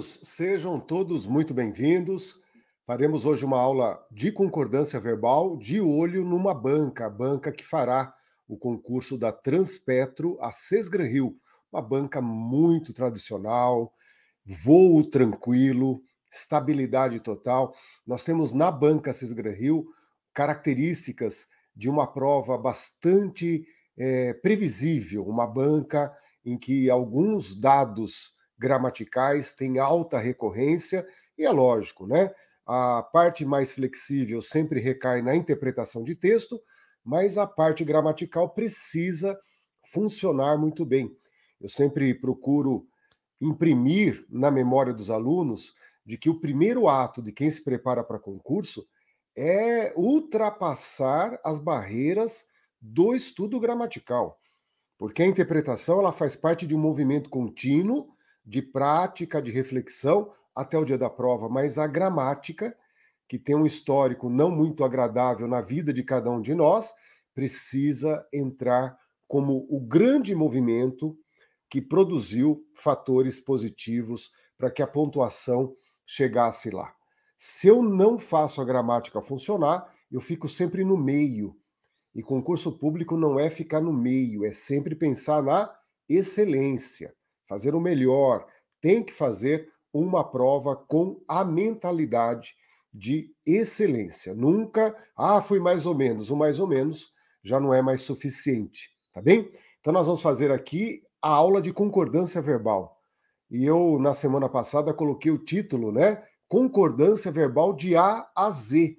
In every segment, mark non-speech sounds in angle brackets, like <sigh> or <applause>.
sejam todos muito bem-vindos. Faremos hoje uma aula de concordância verbal de olho numa banca, a banca que fará o concurso da Transpetro a Sesgran Rio, uma banca muito tradicional, voo tranquilo, estabilidade total. Nós temos na banca Sesgran Rio características de uma prova bastante é, previsível, uma banca em que alguns dados gramaticais, têm alta recorrência, e é lógico, né? A parte mais flexível sempre recai na interpretação de texto, mas a parte gramatical precisa funcionar muito bem. Eu sempre procuro imprimir na memória dos alunos de que o primeiro ato de quem se prepara para concurso é ultrapassar as barreiras do estudo gramatical, porque a interpretação ela faz parte de um movimento contínuo de prática, de reflexão até o dia da prova, mas a gramática, que tem um histórico não muito agradável na vida de cada um de nós, precisa entrar como o grande movimento que produziu fatores positivos para que a pontuação chegasse lá. Se eu não faço a gramática funcionar, eu fico sempre no meio. E concurso público não é ficar no meio, é sempre pensar na excelência fazer o melhor, tem que fazer uma prova com a mentalidade de excelência. Nunca, ah, fui mais ou menos. O mais ou menos já não é mais suficiente, tá bem? Então nós vamos fazer aqui a aula de concordância verbal. E eu, na semana passada, coloquei o título, né? Concordância verbal de A a Z.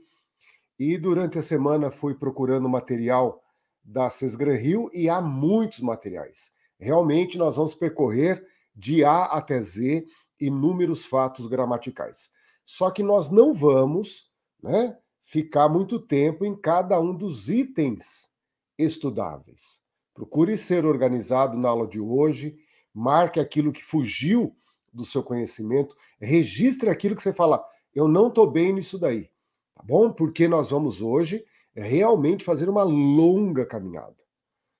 E durante a semana fui procurando material da Cesgran Rio e há muitos materiais. Realmente nós vamos percorrer de A até Z inúmeros fatos gramaticais. Só que nós não vamos né, ficar muito tempo em cada um dos itens estudáveis. Procure ser organizado na aula de hoje, marque aquilo que fugiu do seu conhecimento, registre aquilo que você fala, eu não estou bem nisso daí, tá bom? Porque nós vamos hoje realmente fazer uma longa caminhada.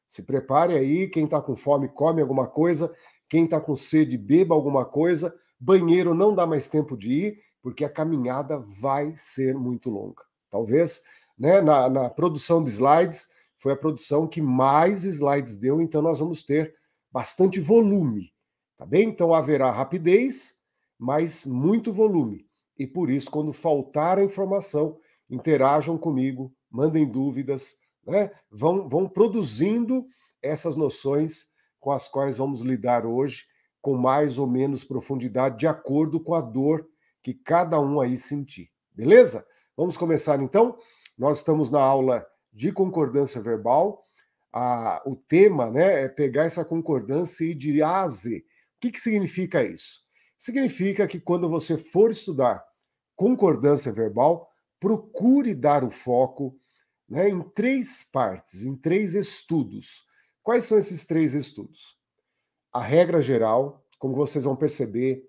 Se prepare aí, quem está com fome come alguma coisa, quem está com sede beba alguma coisa, banheiro não dá mais tempo de ir, porque a caminhada vai ser muito longa. Talvez, né, na, na produção de slides, foi a produção que mais slides deu, então nós vamos ter bastante volume, tá bem? Então haverá rapidez, mas muito volume. E por isso, quando faltar a informação, interajam comigo, mandem dúvidas, né? vão, vão produzindo essas noções com as quais vamos lidar hoje, com mais ou menos profundidade, de acordo com a dor que cada um aí sentir. Beleza? Vamos começar então. Nós estamos na aula de concordância verbal. Ah, o tema né, é pegar essa concordância e diase. O que, que significa isso? Significa que quando você for estudar concordância verbal, procure dar o foco né, em três partes, em três estudos. Quais são esses três estudos? A regra geral, como vocês vão perceber,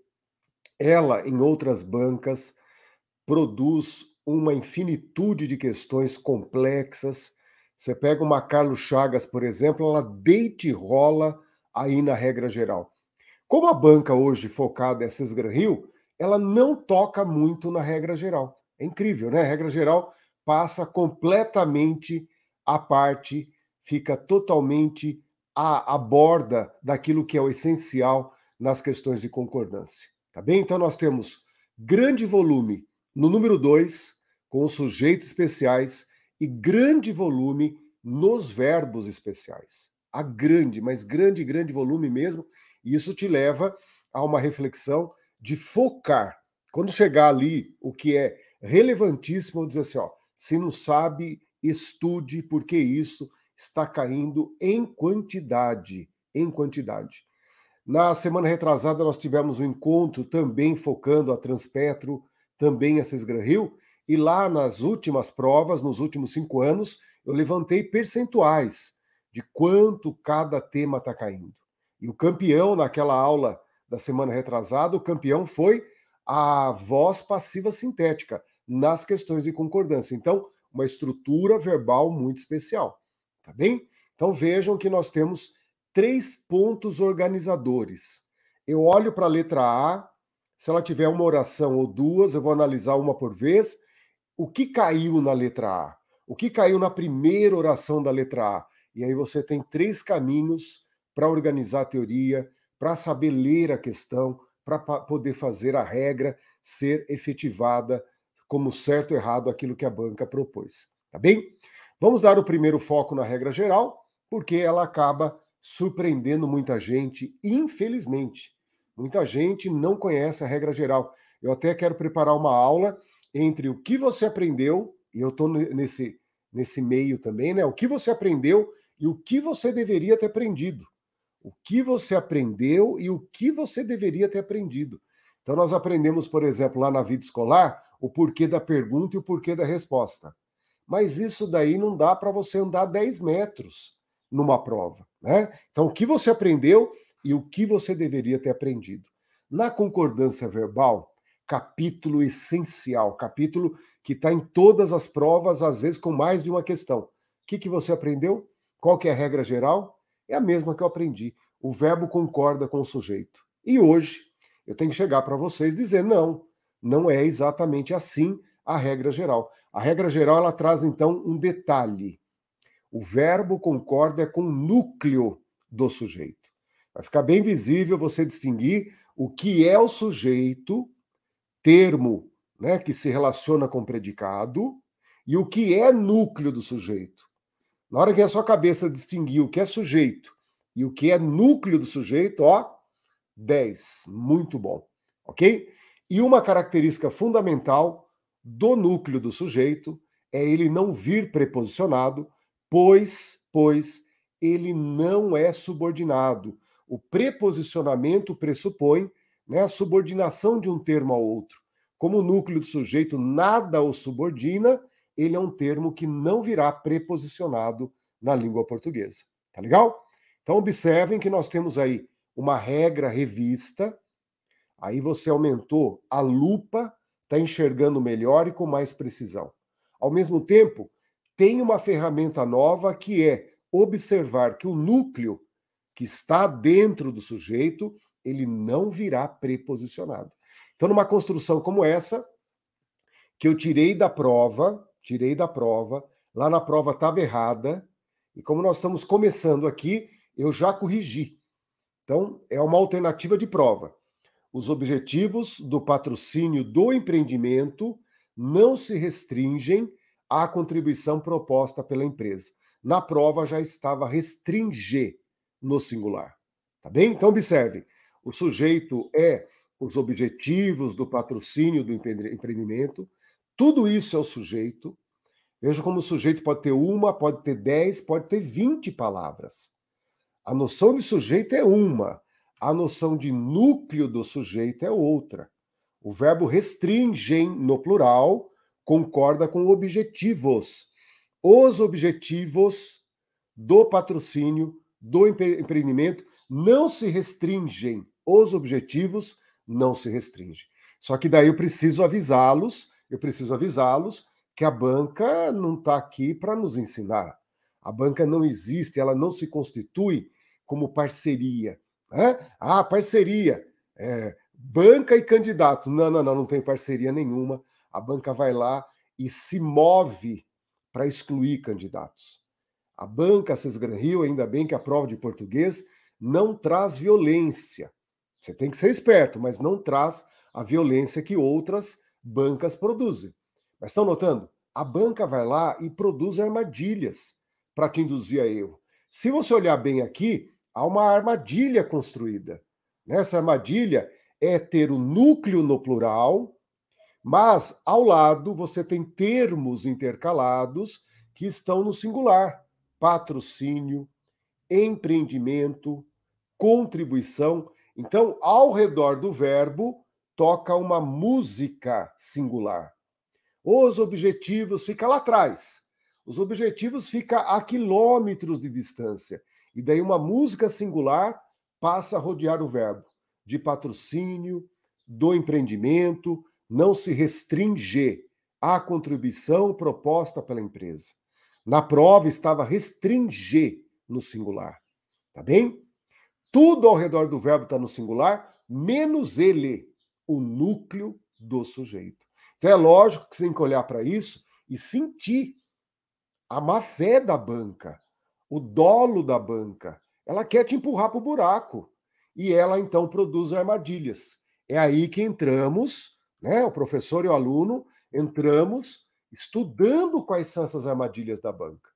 ela, em outras bancas, produz uma infinitude de questões complexas. Você pega uma Carlos Chagas, por exemplo, ela deite e rola aí na regra geral. Como a banca hoje focada é Sesgran Rio, ela não toca muito na regra geral. É incrível, né? A regra geral passa completamente a parte, fica totalmente à, à borda daquilo que é o essencial nas questões de concordância. Tá bem? Então nós temos grande volume no número 2, com os sujeitos especiais, e grande volume nos verbos especiais. A grande, mas grande, grande volume mesmo, e isso te leva a uma reflexão de focar. Quando chegar ali, o que é relevantíssimo, eu dizer assim, ó, se não sabe, estude, porque isso está caindo em quantidade, em quantidade. Na semana retrasada, nós tivemos um encontro também focando a Transpetro, também a Cisgran Rio, e lá nas últimas provas, nos últimos cinco anos, eu levantei percentuais de quanto cada tema está caindo. E o campeão naquela aula da semana retrasada, o campeão foi a voz passiva sintética, nas questões de concordância. Então, uma estrutura verbal muito especial, tá bem? Então vejam que nós temos três pontos organizadores. Eu olho para a letra A, se ela tiver uma oração ou duas, eu vou analisar uma por vez. O que caiu na letra A? O que caiu na primeira oração da letra A? E aí você tem três caminhos para organizar a teoria, para saber ler a questão, para poder fazer a regra ser efetivada como certo ou errado aquilo que a banca propôs. Tá bem? Vamos dar o primeiro foco na regra geral, porque ela acaba surpreendendo muita gente, infelizmente. Muita gente não conhece a regra geral. Eu até quero preparar uma aula entre o que você aprendeu, e eu estou nesse, nesse meio também, né? O que você aprendeu e o que você deveria ter aprendido. O que você aprendeu e o que você deveria ter aprendido. Então, nós aprendemos, por exemplo, lá na vida escolar, o porquê da pergunta e o porquê da resposta. Mas isso daí não dá para você andar 10 metros numa prova, né? Então, o que você aprendeu e o que você deveria ter aprendido. Na concordância verbal, capítulo essencial, capítulo que está em todas as provas, às vezes com mais de uma questão. O que, que você aprendeu? Qual que é a regra geral? É a mesma que eu aprendi. O verbo concorda com o sujeito. E hoje, eu tenho que chegar para vocês e dizer, não, não é exatamente assim a regra geral. A regra geral ela traz então um detalhe. O verbo concorda com o núcleo do sujeito. Vai ficar bem visível você distinguir o que é o sujeito, termo, né, que se relaciona com predicado, e o que é núcleo do sujeito. Na hora que a sua cabeça distinguir o que é sujeito e o que é núcleo do sujeito, ó, 10. Muito bom. OK? E uma característica fundamental do núcleo do sujeito é ele não vir preposicionado, pois, pois ele não é subordinado. O preposicionamento pressupõe né, a subordinação de um termo ao outro. Como o núcleo do sujeito nada o subordina, ele é um termo que não virá preposicionado na língua portuguesa. Tá legal? Então observem que nós temos aí uma regra revista Aí você aumentou a lupa, está enxergando melhor e com mais precisão. Ao mesmo tempo, tem uma ferramenta nova que é observar que o núcleo que está dentro do sujeito, ele não virá preposicionado. Então, numa construção como essa, que eu tirei da prova, tirei da prova, lá na prova estava errada, e como nós estamos começando aqui, eu já corrigi. Então, é uma alternativa de prova os objetivos do patrocínio do empreendimento não se restringem à contribuição proposta pela empresa. Na prova já estava restringir no singular. Tá bem? Então observe, o sujeito é os objetivos do patrocínio do empreendimento, tudo isso é o sujeito. Veja como o sujeito pode ter uma, pode ter dez, pode ter vinte palavras. A noção de sujeito é uma a noção de núcleo do sujeito é outra. O verbo restringem, no plural, concorda com objetivos. Os objetivos do patrocínio, do empreendimento, não se restringem. Os objetivos não se restringem. Só que daí eu preciso avisá-los, eu preciso avisá-los que a banca não está aqui para nos ensinar. A banca não existe, ela não se constitui como parceria né? Ah, parceria. É, banca e candidato. Não, não, não, não tem parceria nenhuma. A banca vai lá e se move para excluir candidatos. A banca Sesgran Rio, ainda bem que a prova de português não traz violência. Você tem que ser esperto, mas não traz a violência que outras bancas produzem. Mas estão notando? A banca vai lá e produz armadilhas para te induzir a erro. Se você olhar bem aqui, há uma armadilha construída. Nessa armadilha é ter o núcleo no plural, mas ao lado você tem termos intercalados que estão no singular: patrocínio, empreendimento, contribuição. Então, ao redor do verbo, toca uma música singular. Os objetivos fica lá atrás. Os objetivos fica a quilômetros de distância. E daí uma música singular passa a rodear o verbo de patrocínio, do empreendimento, não se restringe à contribuição proposta pela empresa. Na prova estava restringir no singular. Tá bem? Tudo ao redor do verbo está no singular, menos ele, o núcleo do sujeito. Então é lógico que você tem que olhar para isso e sentir a má fé da banca, o dolo da banca. Ela quer te empurrar para o buraco. E ela então produz armadilhas. É aí que entramos, né? O professor e o aluno entramos estudando quais são essas armadilhas da banca.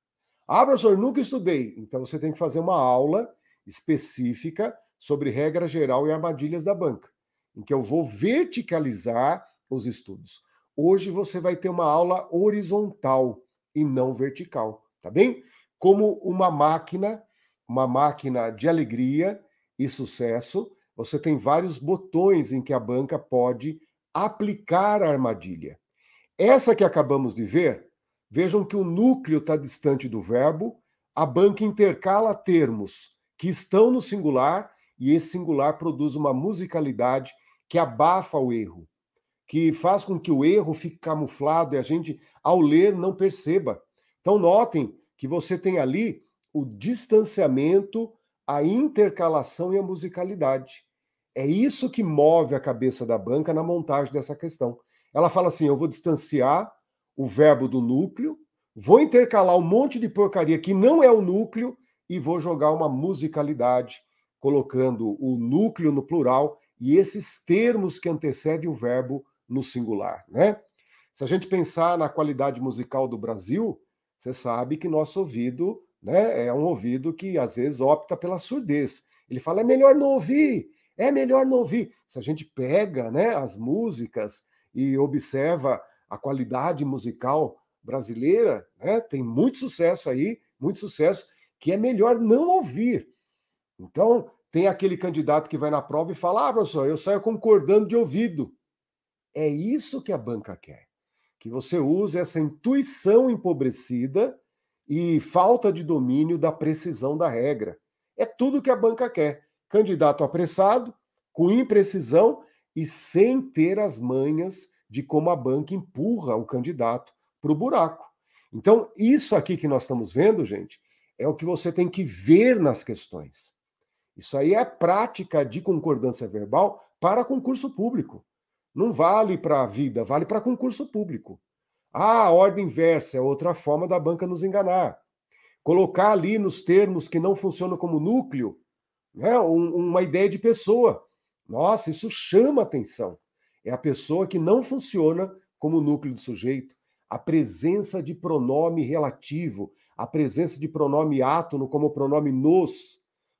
Ah, professor, nunca estudei. Então você tem que fazer uma aula específica sobre regra geral e armadilhas da banca, em que eu vou verticalizar os estudos. Hoje você vai ter uma aula horizontal e não vertical, tá bem? como uma máquina, uma máquina de alegria e sucesso. Você tem vários botões em que a banca pode aplicar a armadilha. Essa que acabamos de ver, vejam que o núcleo está distante do verbo, a banca intercala termos que estão no singular e esse singular produz uma musicalidade que abafa o erro, que faz com que o erro fique camuflado e a gente, ao ler, não perceba. Então, notem que você tem ali o distanciamento, a intercalação e a musicalidade. É isso que move a cabeça da banca na montagem dessa questão. Ela fala assim: eu vou distanciar o verbo do núcleo, vou intercalar um monte de porcaria que não é o núcleo e vou jogar uma musicalidade, colocando o núcleo no plural e esses termos que antecedem o verbo no singular, né? Se a gente pensar na qualidade musical do Brasil, você sabe que nosso ouvido né, é um ouvido que às vezes opta pela surdez. Ele fala, é melhor não ouvir, é melhor não ouvir. Se a gente pega né, as músicas e observa a qualidade musical brasileira, né, tem muito sucesso aí, muito sucesso, que é melhor não ouvir. Então, tem aquele candidato que vai na prova e fala: ah, professor, eu saio concordando de ouvido. É isso que a banca quer que você use essa intuição empobrecida e falta de domínio da precisão da regra. É tudo que a banca quer. Candidato apressado, com imprecisão e sem ter as manhas de como a banca empurra o candidato para o buraco. Então, isso aqui que nós estamos vendo, gente, é o que você tem que ver nas questões. Isso aí é a prática de concordância verbal para concurso público não vale para a vida, vale para concurso público. Ah, a ordem inversa é outra forma da banca nos enganar. Colocar ali nos termos que não funcionam como núcleo né, um, uma ideia de pessoa. Nossa, isso chama atenção. É a pessoa que não funciona como núcleo do sujeito. A presença de pronome relativo, a presença de pronome átono como o pronome nos,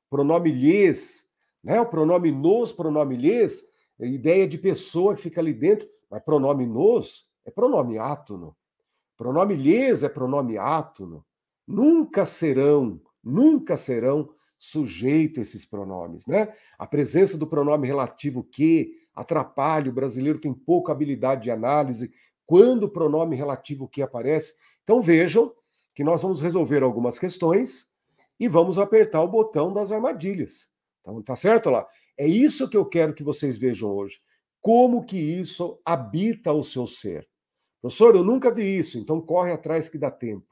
pronome lhes, né? o pronome nos, pronome lhes, é ideia de pessoa que fica ali dentro, mas pronome nos é pronome átono. Pronome lhes é pronome átono. Nunca serão, nunca serão sujeito a esses pronomes, né? A presença do pronome relativo que atrapalha, o brasileiro tem pouca habilidade de análise quando o pronome relativo que aparece. Então vejam que nós vamos resolver algumas questões e vamos apertar o botão das armadilhas. Então, tá certo lá? É isso que eu quero que vocês vejam hoje. Como que isso habita o seu ser? Professor, eu nunca vi isso, então corre atrás que dá tempo.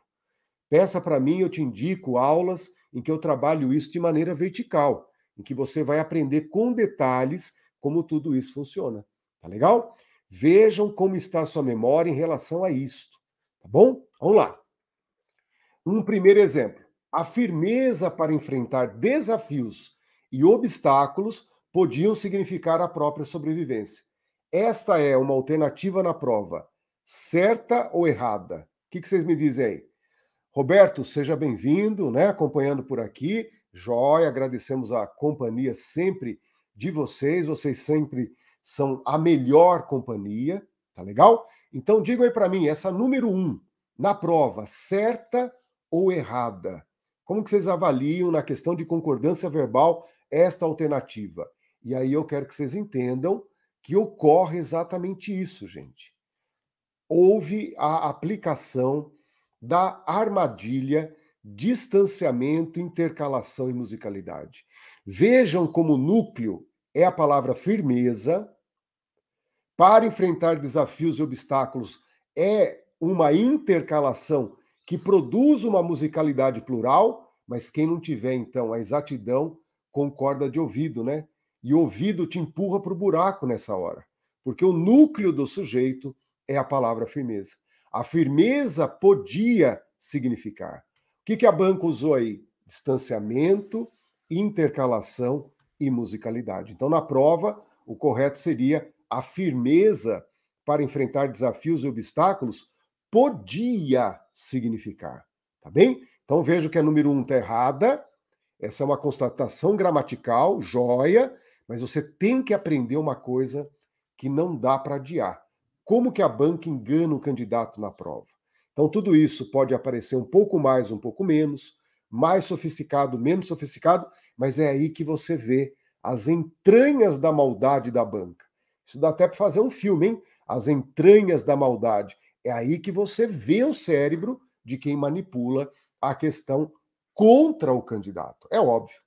Peça para mim, eu te indico aulas em que eu trabalho isso de maneira vertical, em que você vai aprender com detalhes como tudo isso funciona. Tá legal? Vejam como está a sua memória em relação a isto. Tá bom? Vamos lá. Um primeiro exemplo: a firmeza para enfrentar desafios e obstáculos podiam significar a própria sobrevivência. Esta é uma alternativa na prova, certa ou errada? O que, vocês me dizem aí? Roberto, seja bem-vindo, né? Acompanhando por aqui. Joia, agradecemos a companhia sempre de vocês. Vocês sempre são a melhor companhia, tá legal? Então digam aí para mim, essa número um na prova, certa ou errada? Como que vocês avaliam na questão de concordância verbal esta alternativa? E aí eu quero que vocês entendam que ocorre exatamente isso, gente. Houve a aplicação da armadilha distanciamento, intercalação e musicalidade. Vejam como núcleo é a palavra firmeza. Para enfrentar desafios e obstáculos é uma intercalação que produz uma musicalidade plural, mas quem não tiver então a exatidão concorda de ouvido, né? E o ouvido te empurra para o buraco nessa hora, porque o núcleo do sujeito é a palavra firmeza. A firmeza podia significar. O que, que a banca usou aí? Distanciamento, intercalação e musicalidade. Então, na prova, o correto seria a firmeza para enfrentar desafios e obstáculos podia significar. Tá bem? Então vejo que a é número 1 um está errada. Essa é uma constatação gramatical, joia. Mas você tem que aprender uma coisa que não dá para adiar. Como que a banca engana o candidato na prova? Então tudo isso pode aparecer um pouco mais, um pouco menos, mais sofisticado, menos sofisticado, mas é aí que você vê as entranhas da maldade da banca. Isso dá até para fazer um filme, hein? As entranhas da maldade. É aí que você vê o cérebro de quem manipula a questão contra o candidato. É óbvio.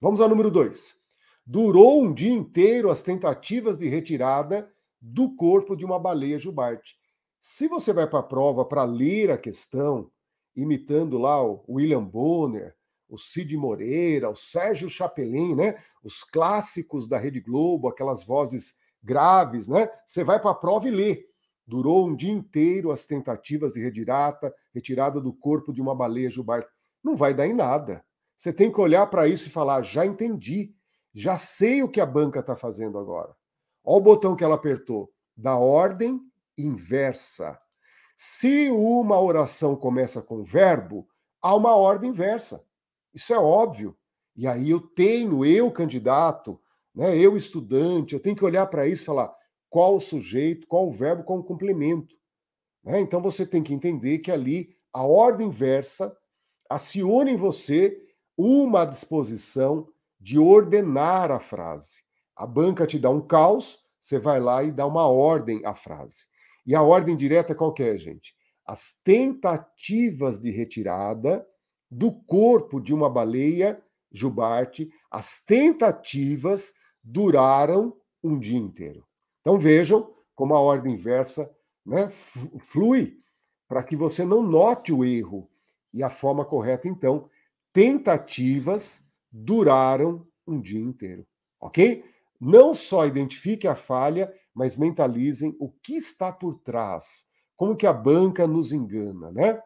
Vamos ao número dois durou um dia inteiro as tentativas de retirada do corpo de uma baleia jubarte. Se você vai para a prova para ler a questão, imitando lá o William Bonner, o Cid Moreira, o Sérgio Chapelin, né? Os clássicos da Rede Globo, aquelas vozes graves, né? Você vai para a prova e lê. Durou um dia inteiro as tentativas de redirata, retirada do corpo de uma baleia jubarte. Não vai dar em nada. Você tem que olhar para isso e falar: ah, já entendi. Já sei o que a banca está fazendo agora. Olha o botão que ela apertou. Da ordem inversa. Se uma oração começa com verbo, há uma ordem inversa. Isso é óbvio. E aí eu tenho, eu candidato, né, eu estudante, eu tenho que olhar para isso e falar qual o sujeito, qual o verbo, qual o complemento. Né? Então você tem que entender que ali a ordem inversa aciona em você uma disposição de ordenar a frase. A banca te dá um caos, você vai lá e dá uma ordem à frase. E a ordem direta é qual é, gente? As tentativas de retirada do corpo de uma baleia jubarte, as tentativas duraram um dia inteiro. Então vejam como a ordem inversa né, flui para que você não note o erro. E a forma correta, então, tentativas duraram um dia inteiro, ok? Não só identifique a falha, mas mentalizem o que está por trás, como que a banca nos engana, né?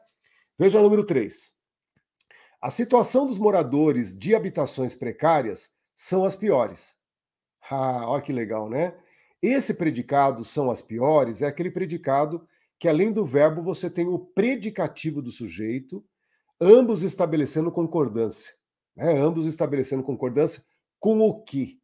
Veja o número 3. A situação dos moradores de habitações precárias são as piores. Ah, olha que legal, né? Esse predicado são as piores é aquele predicado que, além do verbo, você tem o predicativo do sujeito, ambos estabelecendo concordância né? ambos estabelecendo concordância com o que.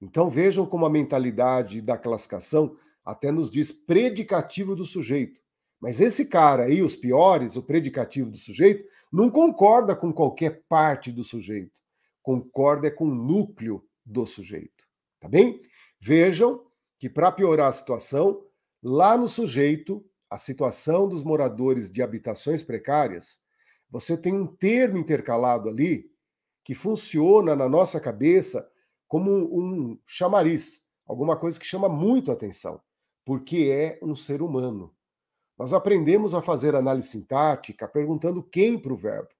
Então vejam como a mentalidade da classificação até nos diz predicativo do sujeito. Mas esse cara aí, os piores, o predicativo do sujeito, não concorda com qualquer parte do sujeito. Concorda é com o núcleo do sujeito. Tá bem? Vejam que, para piorar a situação, lá no sujeito, a situação dos moradores de habitações precárias, você tem um termo intercalado ali que funciona na nossa cabeça como um chamariz, alguma coisa que chama muito atenção, porque é um ser humano. Nós aprendemos a fazer análise sintática perguntando quem para o verbo.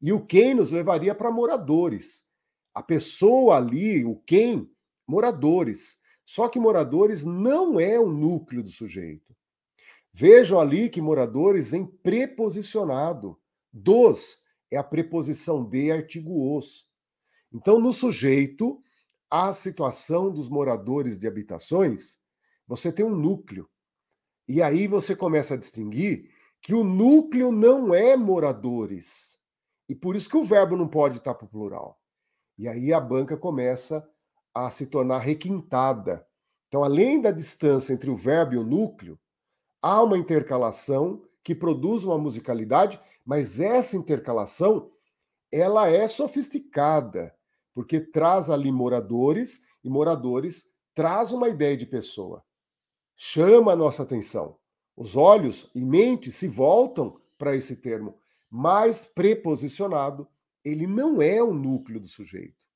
E o quem nos levaria para moradores. A pessoa ali, o quem, moradores. Só que moradores não é o núcleo do sujeito. Vejam ali que moradores vem preposicionado. Dos é a preposição de artigo os. Então, no sujeito, a situação dos moradores de habitações, você tem um núcleo. E aí você começa a distinguir que o núcleo não é moradores. E por isso que o verbo não pode estar para o plural. E aí a banca começa a se tornar requintada. Então, além da distância entre o verbo e o núcleo, há uma intercalação que produz uma musicalidade, mas essa intercalação ela é sofisticada, porque traz ali moradores e moradores traz uma ideia de pessoa. Chama a nossa atenção. Os olhos e mente se voltam para esse termo, mas preposicionado, ele não é o núcleo do sujeito.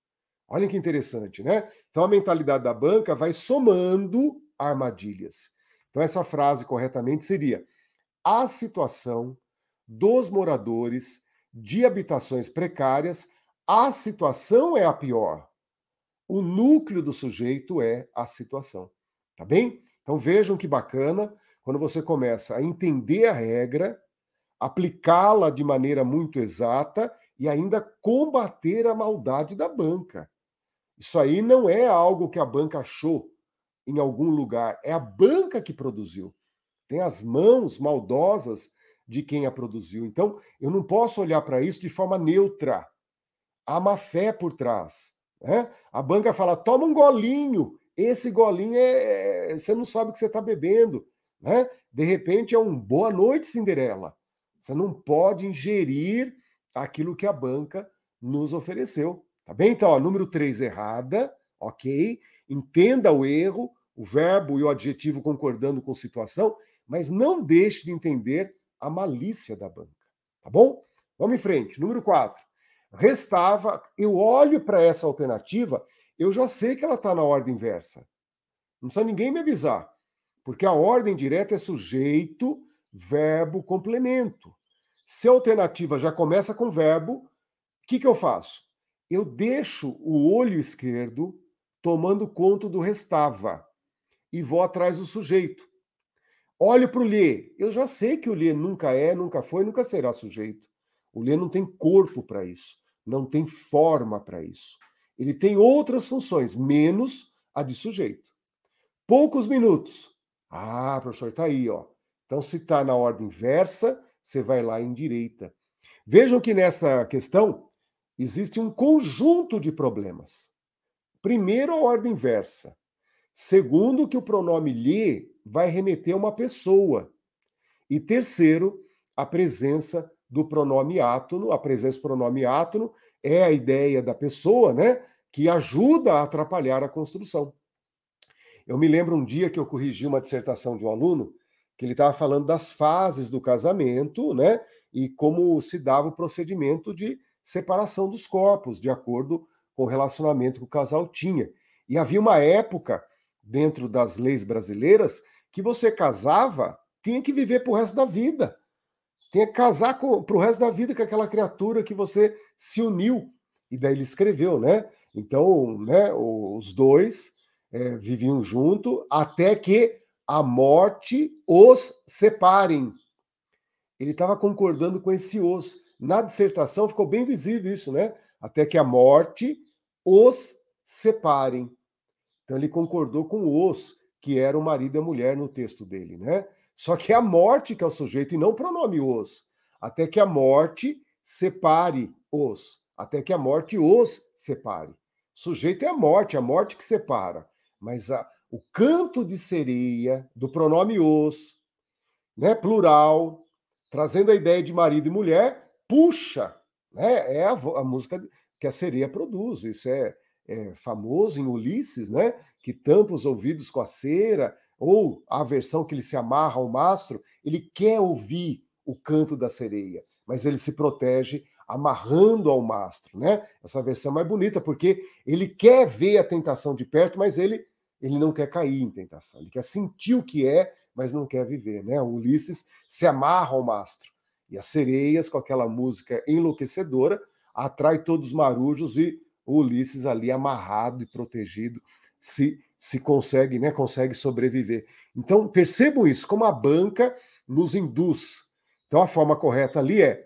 Olhem que interessante, né? Então a mentalidade da banca vai somando armadilhas. Então essa frase corretamente seria: a situação dos moradores de habitações precárias, a situação é a pior. O núcleo do sujeito é a situação. Tá bem? Então vejam que bacana quando você começa a entender a regra, aplicá-la de maneira muito exata e ainda combater a maldade da banca. Isso aí não é algo que a banca achou em algum lugar, é a banca que produziu tem as mãos maldosas de quem a produziu. Então, eu não posso olhar para isso de forma neutra. Há má fé por trás. Né? A banca fala: toma um golinho. Esse golinho é, é você não sabe o que você está bebendo. Né? De repente é um boa noite, Cinderela. Você não pode ingerir aquilo que a banca nos ofereceu. Tá bem? Então, ó, número 3 errada, ok? Entenda o erro, o verbo e o adjetivo concordando com situação mas não deixe de entender a malícia da banca. Tá bom? Vamos em frente. Número 4. Restava, eu olho para essa alternativa, eu já sei que ela está na ordem inversa. Não precisa ninguém me avisar, porque a ordem direta é sujeito, verbo, complemento. Se a alternativa já começa com verbo, o que, que eu faço? Eu deixo o olho esquerdo tomando conta do restava e vou atrás do sujeito. Olho para o Lê. Eu já sei que o Lê nunca é, nunca foi, nunca será sujeito. O Lê não tem corpo para isso, não tem forma para isso. Ele tem outras funções, menos a de sujeito. Poucos minutos. Ah, professor, está aí, ó. Então, se está na ordem inversa, você vai lá em direita. Vejam que nessa questão existe um conjunto de problemas. Primeiro, a ordem inversa. Segundo, que o pronome lhe vai remeter a uma pessoa. E terceiro, a presença do pronome átono. A presença do pronome átono é a ideia da pessoa, né? Que ajuda a atrapalhar a construção. Eu me lembro um dia que eu corrigi uma dissertação de um aluno que ele estava falando das fases do casamento, né? E como se dava o procedimento de separação dos corpos, de acordo com o relacionamento que o casal tinha. E havia uma época, dentro das leis brasileiras, que você casava tinha que viver o resto da vida. Tinha que casar com, o resto da vida com aquela criatura que você se uniu. E daí ele escreveu, né? Então, né, os dois é, viviam junto até que a morte os separem. Ele estava concordando com esse os. Na dissertação ficou bem visível isso, né? Até que a morte os separem. Então ele concordou com os que era o marido e a mulher no texto dele, né? Só que é a morte que é o sujeito e não o pronome os, até que a morte separe os, até que a morte os separe. O sujeito é a morte, a morte que separa, mas a, o canto de sereia do pronome os, né, plural, trazendo a ideia de marido e mulher, puxa, né? É a, a música que a sereia produz, isso é, é famoso em Ulisses, né? que tampa os ouvidos com a cera, ou a versão que ele se amarra ao mastro, ele quer ouvir o canto da sereia, mas ele se protege amarrando ao mastro, né? Essa versão é mais bonita porque ele quer ver a tentação de perto, mas ele ele não quer cair em tentação, ele quer sentir o que é, mas não quer viver, né? O Ulisses se amarra ao mastro e as sereias com aquela música enlouquecedora atrai todos os marujos e o Ulisses ali amarrado e protegido se, se consegue, né, consegue sobreviver. Então, percebam isso, como a banca nos induz. Então, a forma correta ali é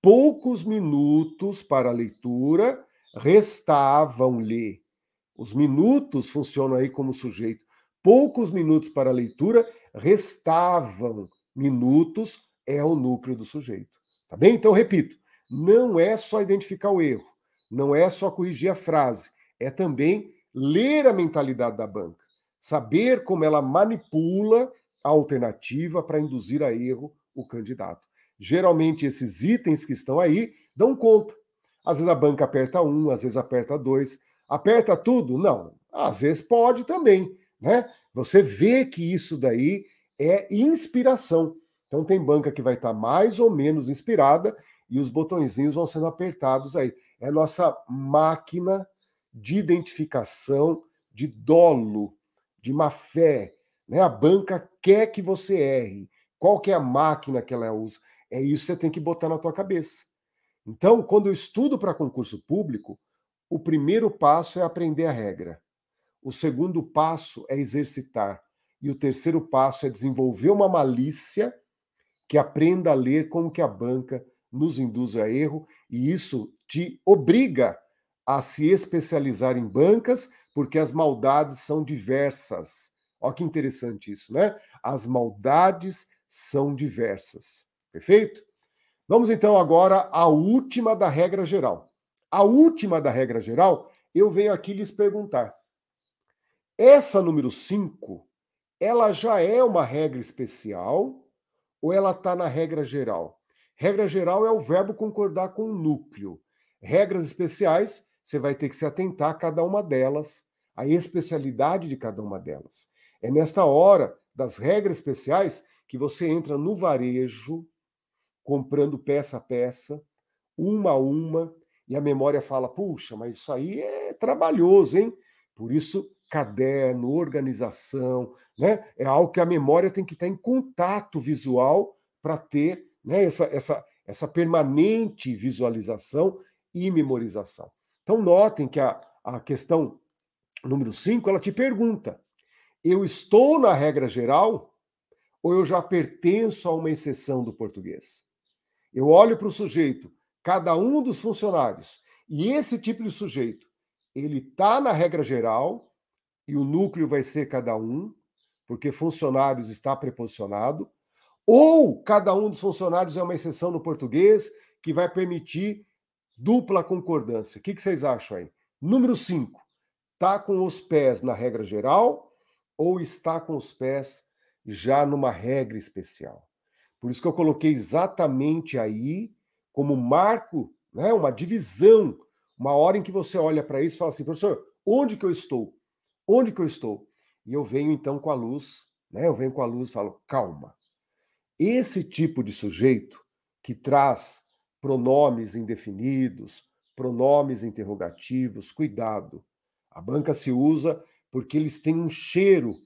poucos minutos para a leitura restavam-lhe. Os minutos funcionam aí como sujeito. Poucos minutos para a leitura restavam. Minutos é o núcleo do sujeito. Tá bem? Então, repito, não é só identificar o erro, não é só corrigir a frase, é também ler a mentalidade da banca, saber como ela manipula a alternativa para induzir a erro o candidato. Geralmente, esses itens que estão aí dão conta. Às vezes a banca aperta um, às vezes aperta dois. Aperta tudo? Não. Às vezes pode também, né? Você vê que isso daí é inspiração. Então tem banca que vai estar tá mais ou menos inspirada e os botõezinhos vão sendo apertados aí. É a nossa máquina de identificação, de dolo, de má fé. Né? A banca quer que você erre. Qual que é a máquina que ela usa? É isso que você tem que botar na tua cabeça. Então, quando eu estudo para concurso público, o primeiro passo é aprender a regra. O segundo passo é exercitar. E o terceiro passo é desenvolver uma malícia que aprenda a ler como que a banca nos induz a erro, e isso te obriga a se especializar em bancas, porque as maldades são diversas. Olha que interessante isso, né? As maldades são diversas. Perfeito? Vamos então agora à última da regra geral. A última da regra geral, eu venho aqui lhes perguntar. Essa número 5, ela já é uma regra especial ou ela está na regra geral? Regra geral é o verbo concordar com o núcleo. Regras especiais você vai ter que se atentar a cada uma delas, a especialidade de cada uma delas. É nesta hora das regras especiais que você entra no varejo, comprando peça a peça, uma a uma, e a memória fala: puxa, mas isso aí é trabalhoso, hein? Por isso, caderno, organização, né? É algo que a memória tem que estar em contato visual para ter né, essa, essa, essa permanente visualização e memorização. Então, notem que a, a questão número 5, ela te pergunta: eu estou na regra geral ou eu já pertenço a uma exceção do português? Eu olho para o sujeito, cada um dos funcionários, e esse tipo de sujeito, ele está na regra geral e o núcleo vai ser cada um, porque funcionários está preposicionado, ou cada um dos funcionários é uma exceção no português que vai permitir Dupla concordância. O que, que vocês acham aí? Número 5. Está com os pés na regra geral ou está com os pés já numa regra especial? Por isso que eu coloquei exatamente aí como marco, né, uma divisão, uma hora em que você olha para isso e fala assim, professor, onde que eu estou? Onde que eu estou? E eu venho então com a luz, né? Eu venho com a luz e falo, calma. Esse tipo de sujeito que traz pronomes indefinidos, pronomes interrogativos, cuidado. A banca se usa porque eles têm um cheiro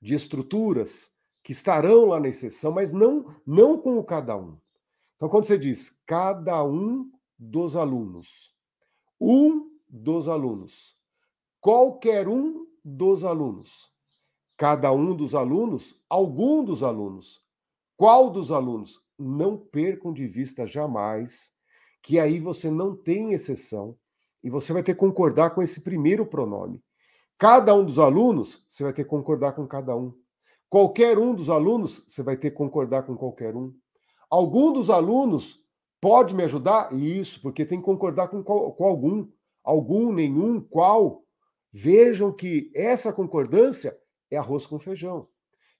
de estruturas que estarão lá na exceção, mas não, não com o cada um. Então, quando você diz cada um dos alunos, um dos alunos, qualquer um dos alunos, cada um dos alunos, algum dos alunos, qual dos alunos? não percam de vista jamais que aí você não tem exceção e você vai ter que concordar com esse primeiro pronome. Cada um dos alunos, você vai ter que concordar com cada um. Qualquer um dos alunos, você vai ter que concordar com qualquer um. Algum dos alunos pode me ajudar? Isso, porque tem que concordar com, qual, com algum. Algum, nenhum, qual. Vejam que essa concordância é arroz com feijão.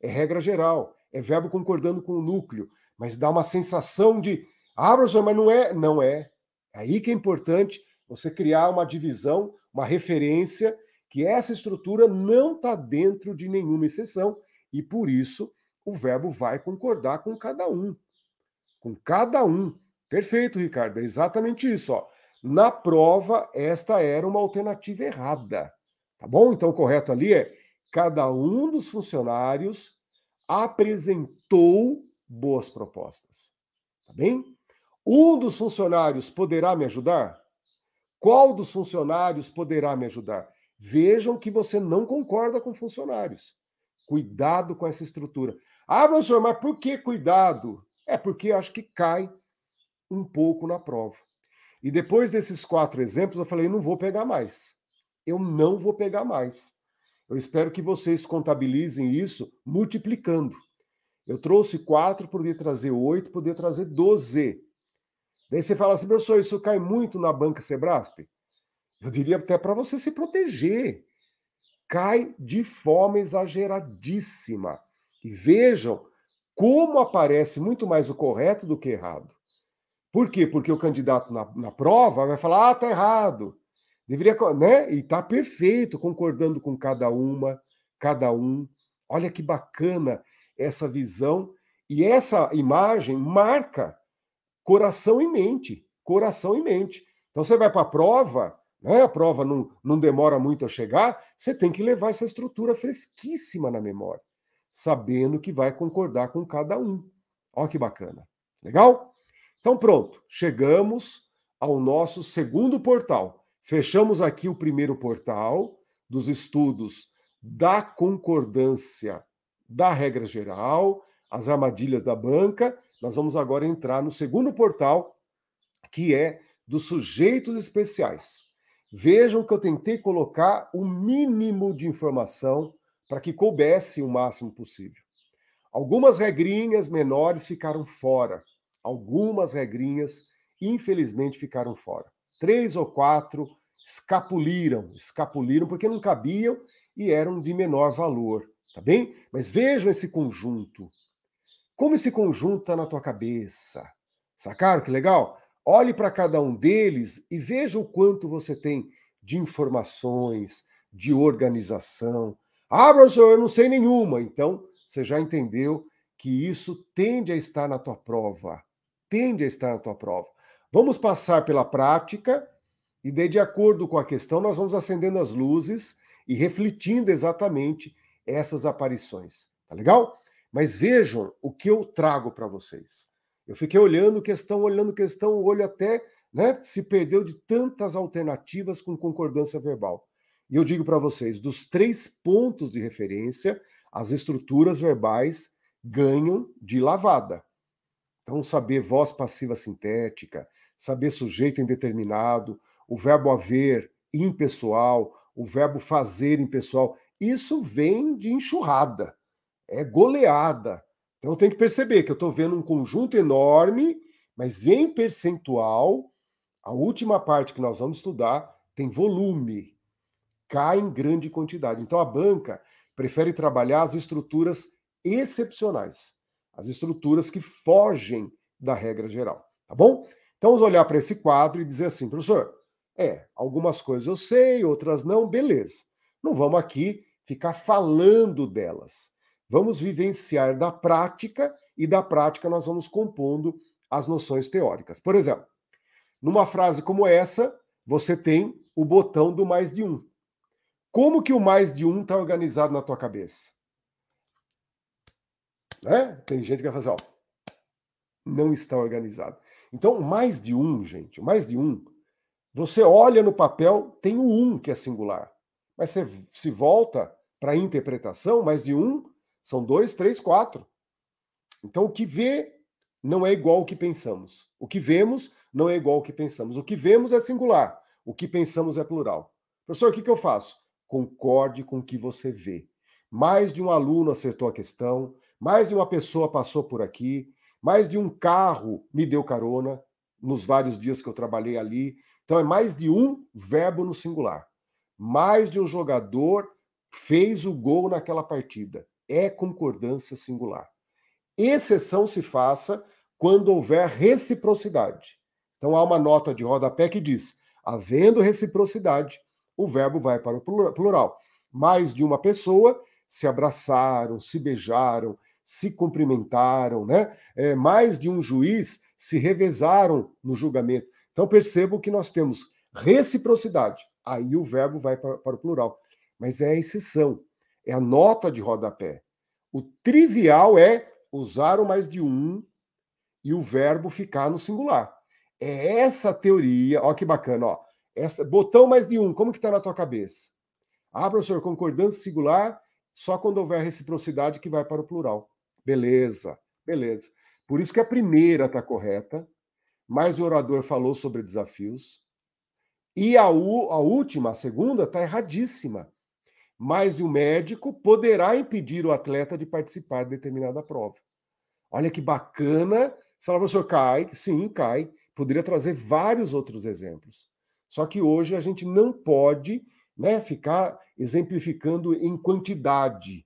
É regra geral. É verbo concordando com o núcleo mas dá uma sensação de, ah, professor, mas não é. Não é. é. Aí que é importante você criar uma divisão, uma referência, que essa estrutura não está dentro de nenhuma exceção, e por isso o verbo vai concordar com cada um. Com cada um. Perfeito, Ricardo, é exatamente isso. Ó. Na prova, esta era uma alternativa errada. Tá bom? Então, o correto ali é: cada um dos funcionários apresentou boas propostas. Tá bem? Um dos funcionários poderá me ajudar? Qual dos funcionários poderá me ajudar? Vejam que você não concorda com funcionários. Cuidado com essa estrutura. Ah, professor, mas por que cuidado? É porque acho que cai um pouco na prova. E depois desses quatro exemplos, eu falei: não vou pegar mais. Eu não vou pegar mais. Eu espero que vocês contabilizem isso multiplicando. Eu trouxe quatro, poderia trazer oito, poderia trazer doze. Daí você fala assim, professor, isso cai muito na banca Sebraspe? Eu diria até para você se proteger. Cai de forma exageradíssima. E vejam como aparece muito mais o correto do que errado. Por quê? Porque o candidato na, na prova vai falar: ah, tá errado. Deveria, né? E tá perfeito, concordando com cada uma, cada um. Olha que bacana essa visão e essa imagem marca coração e mente, coração e mente. Então você vai para a prova, né? a prova não, não demora muito a chegar, você tem que levar essa estrutura fresquíssima na memória, sabendo que vai concordar com cada um. Olha que bacana. Legal? Então pronto, chegamos ao nosso segundo portal. Fechamos aqui o primeiro portal dos estudos da concordância da regra geral, as armadilhas da banca. Nós vamos agora entrar no segundo portal, que é dos sujeitos especiais. Vejam que eu tentei colocar o mínimo de informação para que coubesse o máximo possível. Algumas regrinhas menores ficaram fora. Algumas regrinhas, infelizmente, ficaram fora. Três ou quatro escapuliram, escapuliram porque não cabiam e eram de menor valor. Tá bem? Mas vejam esse conjunto. Como esse conjunto está na tua cabeça? Sacaram que legal? Olhe para cada um deles e veja o quanto você tem de informações, de organização. Ah, professor, eu não sei nenhuma. Então, você já entendeu que isso tende a estar na tua prova. Tende a estar na tua prova. Vamos passar pela prática e, de acordo com a questão, nós vamos acendendo as luzes e refletindo exatamente essas aparições, tá legal? Mas vejam o que eu trago para vocês. Eu fiquei olhando questão, olhando questão, o olho até né, se perdeu de tantas alternativas com concordância verbal. E eu digo para vocês, dos três pontos de referência, as estruturas verbais ganham de lavada. Então, saber voz passiva sintética, saber sujeito indeterminado, o verbo haver impessoal, o verbo fazer impessoal, isso vem de enxurrada, é goleada. Então tem que perceber que eu estou vendo um conjunto enorme, mas em percentual, a última parte que nós vamos estudar tem volume, cai em grande quantidade. Então a banca prefere trabalhar as estruturas excepcionais, as estruturas que fogem da regra geral, tá bom? Então vamos olhar para esse quadro e dizer assim, professor, é, algumas coisas eu sei, outras não, beleza. Não vamos aqui ficar falando delas. Vamos vivenciar da prática e da prática nós vamos compondo as noções teóricas. Por exemplo, numa frase como essa, você tem o botão do mais de um. Como que o mais de um está organizado na tua cabeça? Né? Tem gente que vai fazer, ó, não está organizado. Então, mais de um, gente, mais de um. Você olha no papel, tem o um que é singular. Mas você se volta, para interpretação, mas de um são dois, três, quatro. Então o que vê não é igual ao que pensamos. O que vemos não é igual ao que pensamos. O que vemos é singular. O que pensamos é plural. Professor, o que, que eu faço? Concorde com o que você vê. Mais de um aluno acertou a questão, mais de uma pessoa passou por aqui, mais de um carro me deu carona nos vários dias que eu trabalhei ali. Então é mais de um verbo no singular. Mais de um jogador fez o gol naquela partida. É concordância singular. Exceção se faça quando houver reciprocidade. Então há uma nota de rodapé que diz: havendo reciprocidade, o verbo vai para o plural. Mais de uma pessoa se abraçaram, se beijaram, se cumprimentaram, né? É, mais de um juiz se revezaram no julgamento. Então percebo que nós temos reciprocidade. Aí o verbo vai para, para o plural mas é a exceção, é a nota de rodapé. O trivial é usar o mais de um e o verbo ficar no singular. É essa teoria, ó que bacana, ó. Essa, botão mais de um, como que está na tua cabeça? Ah, professor, concordância singular, só quando houver reciprocidade que vai para o plural. Beleza, beleza. Por isso que a primeira está correta, mas o orador falou sobre desafios. E a, u, a última, a segunda, está erradíssima mais de um médico poderá impedir o atleta de participar de determinada prova. Olha que bacana. Você fala, professor, cai. Sim, cai. Poderia trazer vários outros exemplos. Só que hoje a gente não pode né, ficar exemplificando em quantidade.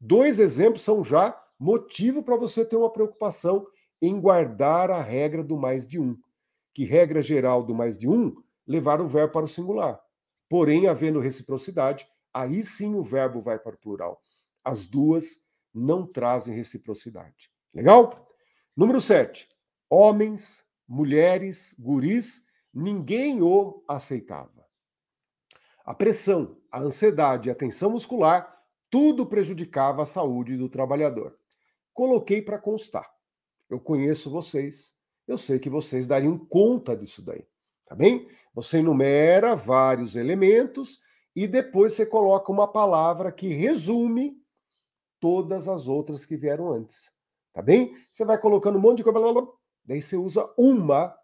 Dois exemplos são já motivo para você ter uma preocupação em guardar a regra do mais de um. Que regra geral do mais de um levar o verbo para o singular. Porém, havendo reciprocidade, aí sim o verbo vai para o plural. As duas não trazem reciprocidade. Legal? Número 7. Homens, mulheres, guris, ninguém o aceitava. A pressão, a ansiedade, a tensão muscular, tudo prejudicava a saúde do trabalhador. Coloquei para constar. Eu conheço vocês, eu sei que vocês dariam conta disso daí. Tá bem? Você enumera vários elementos e depois você coloca uma palavra que resume todas as outras que vieram antes. Tá bem? Você vai colocando um monte de coisa, daí você usa uma,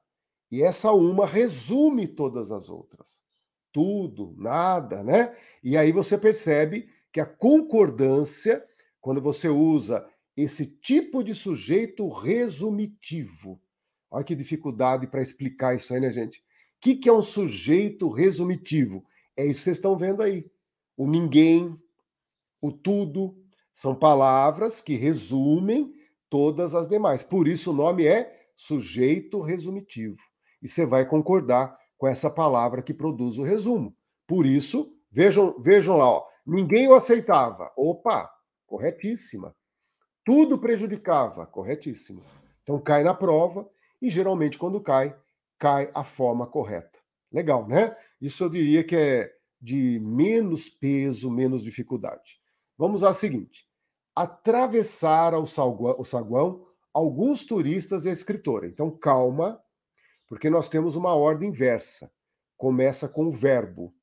e essa uma resume todas as outras. Tudo, nada, né? E aí você percebe que a concordância, quando você usa esse tipo de sujeito resumitivo. Olha que dificuldade para explicar isso aí, né, gente? O que, que é um sujeito resumitivo? É isso que vocês estão vendo aí. O ninguém, o tudo, são palavras que resumem todas as demais. Por isso o nome é sujeito resumitivo. E você vai concordar com essa palavra que produz o resumo. Por isso, vejam, vejam lá, ó, ninguém o aceitava. Opa, corretíssima. Tudo prejudicava, corretíssimo. Então cai na prova e geralmente quando cai, cai a forma correta. Legal, né? Isso eu diria que é de menos peso, menos dificuldade. Vamos à seguinte: atravessar o o saguão alguns turistas e a escritora. Então, calma, porque nós temos uma ordem inversa. Começa com o verbo.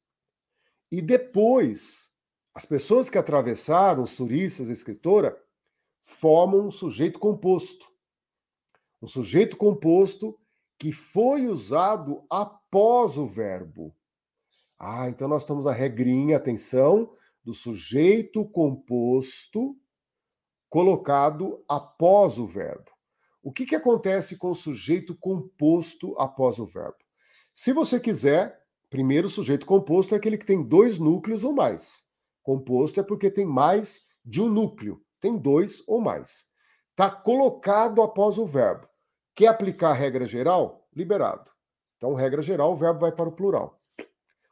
E depois, as pessoas que atravessaram, os turistas e a escritora, formam um sujeito composto. Um sujeito composto que foi usado após o verbo. Ah, então nós estamos na regrinha, atenção, do sujeito composto colocado após o verbo. O que, que acontece com o sujeito composto após o verbo? Se você quiser, primeiro o sujeito composto é aquele que tem dois núcleos ou mais. Composto é porque tem mais de um núcleo, tem dois ou mais. Está colocado após o verbo. Quer aplicar a regra geral? Liberado. Então, regra geral, o verbo vai para o plural.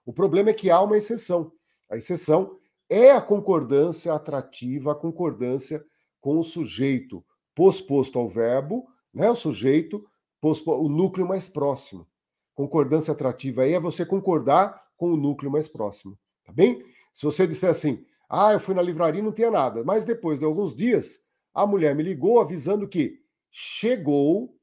O problema é que há uma exceção. A exceção é a concordância atrativa, a concordância com o sujeito posposto ao verbo, né? o sujeito, o núcleo mais próximo. Concordância atrativa aí é você concordar com o núcleo mais próximo. Tá bem? Se você disser assim, ah, eu fui na livraria e não tinha nada, mas depois de alguns dias, a mulher me ligou avisando que chegou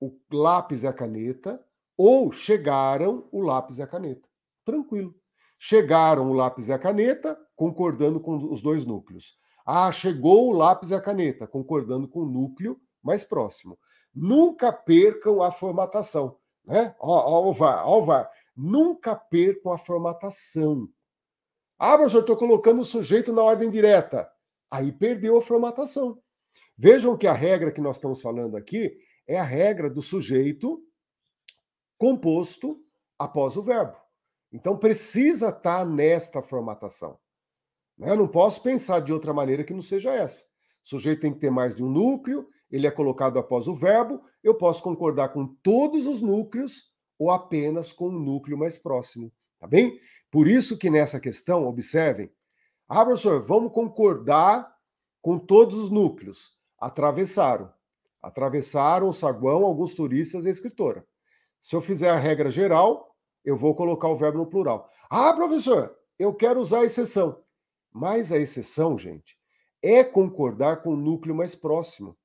o lápis e a caneta, ou chegaram o lápis e a caneta. Tranquilo. Chegaram o lápis e a caneta, concordando com os dois núcleos. Ah, chegou o lápis e a caneta, concordando com o núcleo mais próximo. Nunca percam a formatação, né? Ó, ó, o VAR, ó, o VAR. Nunca percam a formatação. Ah, mas eu estou colocando o sujeito na ordem direta. Aí perdeu a formatação. Vejam que a regra que nós estamos falando aqui é a regra do sujeito composto após o verbo. Então precisa estar tá nesta formatação. Né? Eu não posso pensar de outra maneira que não seja essa. O sujeito tem que ter mais de um núcleo, ele é colocado após o verbo, eu posso concordar com todos os núcleos ou apenas com o núcleo mais próximo, tá bem? Por isso que nessa questão, observem, ah, professor, vamos concordar com todos os núcleos. Atravessaram. Atravessaram o saguão alguns turistas e a escritora. Se eu fizer a regra geral, eu vou colocar o verbo no plural. Ah, professor, eu quero usar a exceção. Mas a exceção, gente, é concordar com o núcleo mais próximo,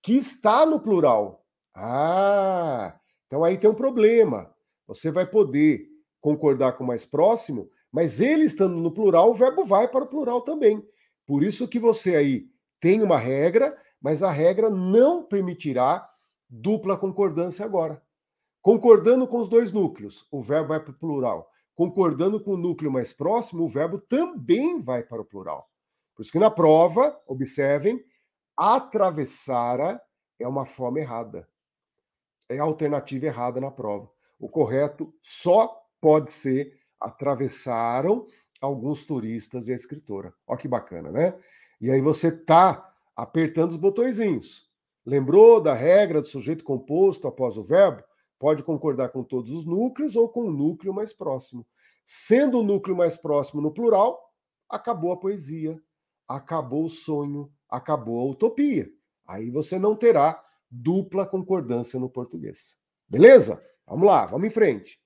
que está no plural. Ah, então aí tem um problema. Você vai poder concordar com o mais próximo, mas ele estando no plural, o verbo vai para o plural também. Por isso que você aí tem uma regra, mas a regra não permitirá dupla concordância agora. Concordando com os dois núcleos, o verbo vai para o plural. Concordando com o núcleo mais próximo, o verbo também vai para o plural. Por isso que na prova, observem, atravessara é uma forma errada. É a alternativa errada na prova. O correto só pode ser atravessaram alguns turistas e a escritora. Olha que bacana, né? E aí você tá apertando os botõezinhos. Lembrou da regra do sujeito composto após o verbo? Pode concordar com todos os núcleos ou com o núcleo mais próximo. Sendo o núcleo mais próximo no plural, acabou a poesia, acabou o sonho, acabou a utopia. Aí você não terá dupla concordância no português. Beleza? Vamos lá, vamos em frente.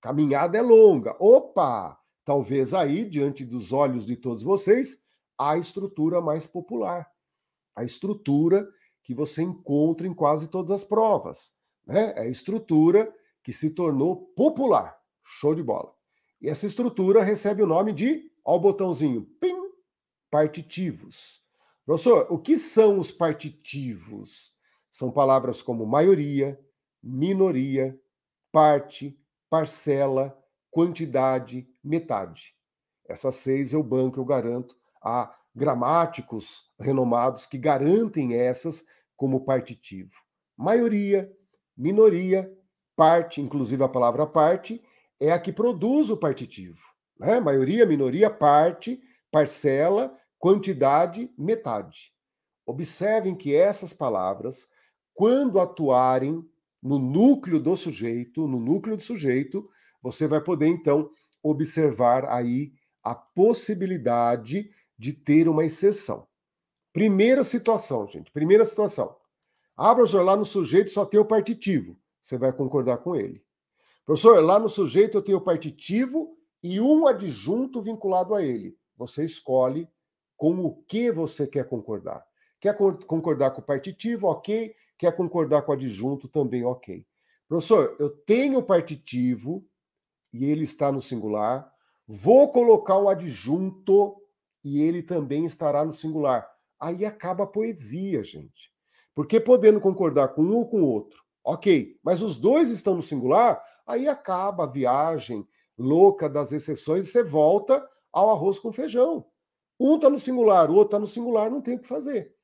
Caminhada é longa. Opa! Talvez aí, diante dos olhos de todos vocês, a estrutura mais popular a estrutura que você encontra em quase todas as provas. Né? É a estrutura que se tornou popular. Show de bola. E essa estrutura recebe o nome de, ó o botãozinho, pim, partitivos. Professor, o que são os partitivos? São palavras como maioria, minoria, parte, parcela, quantidade, metade. Essas seis eu banco, eu garanto. A gramáticos renomados que garantem essas como partitivo. Maioria, minoria, parte, inclusive a palavra parte, é a que produz o partitivo. Né? Maioria, minoria, parte, parcela, quantidade, metade. Observem que essas palavras, quando atuarem no núcleo do sujeito, no núcleo do sujeito, você vai poder então observar aí a possibilidade de ter uma exceção. Primeira situação, gente. Primeira situação. Abra o lá no sujeito só tem o partitivo. Você vai concordar com ele. Professor, lá no sujeito eu tenho o partitivo e um adjunto vinculado a ele. Você escolhe com o que você quer concordar. Quer concordar com o partitivo? Ok. Quer concordar com o adjunto? Também ok. Professor, eu tenho o partitivo e ele está no singular. Vou colocar o adjunto e ele também estará no singular. Aí acaba a poesia, gente. Porque podendo concordar com um ou com o outro, ok, mas os dois estão no singular, aí acaba a viagem louca das exceções e você volta ao arroz com feijão. Um está no singular, o outro está no singular, não tem o que fazer.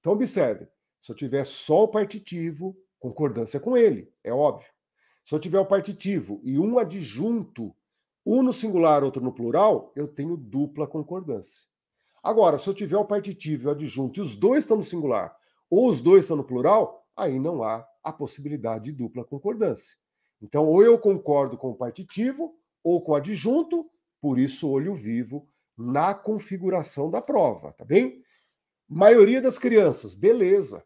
Então, observe: se eu tiver só o partitivo, concordância com ele, é óbvio. Se eu tiver o partitivo e um adjunto, um no singular, outro no plural, eu tenho dupla concordância. Agora, se eu tiver o partitivo e o adjunto e os dois estão no singular, ou os dois estão no plural, aí não há a possibilidade de dupla concordância. Então, ou eu concordo com o partitivo ou com o adjunto, por isso olho vivo na configuração da prova, tá bem? Maioria das crianças, beleza.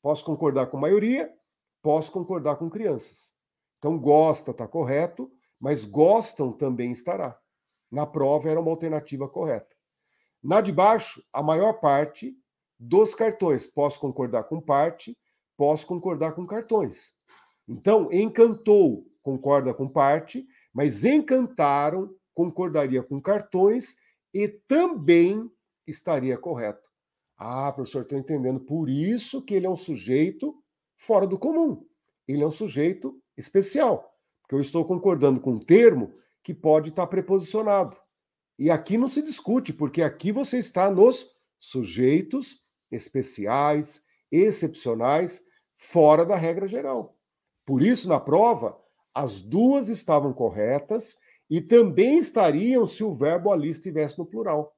Posso concordar com maioria, posso concordar com crianças. Então, gosta, tá correto mas gostam também estará. Na prova era uma alternativa correta. Na de baixo, a maior parte dos cartões. Posso concordar com parte, posso concordar com cartões. Então, encantou, concorda com parte, mas encantaram, concordaria com cartões e também estaria correto. Ah, professor, estou entendendo. Por isso que ele é um sujeito fora do comum. Ele é um sujeito especial que eu estou concordando com um termo que pode estar preposicionado. E aqui não se discute, porque aqui você está nos sujeitos especiais, excepcionais, fora da regra geral. Por isso, na prova, as duas estavam corretas e também estariam se o verbo ali estivesse no plural.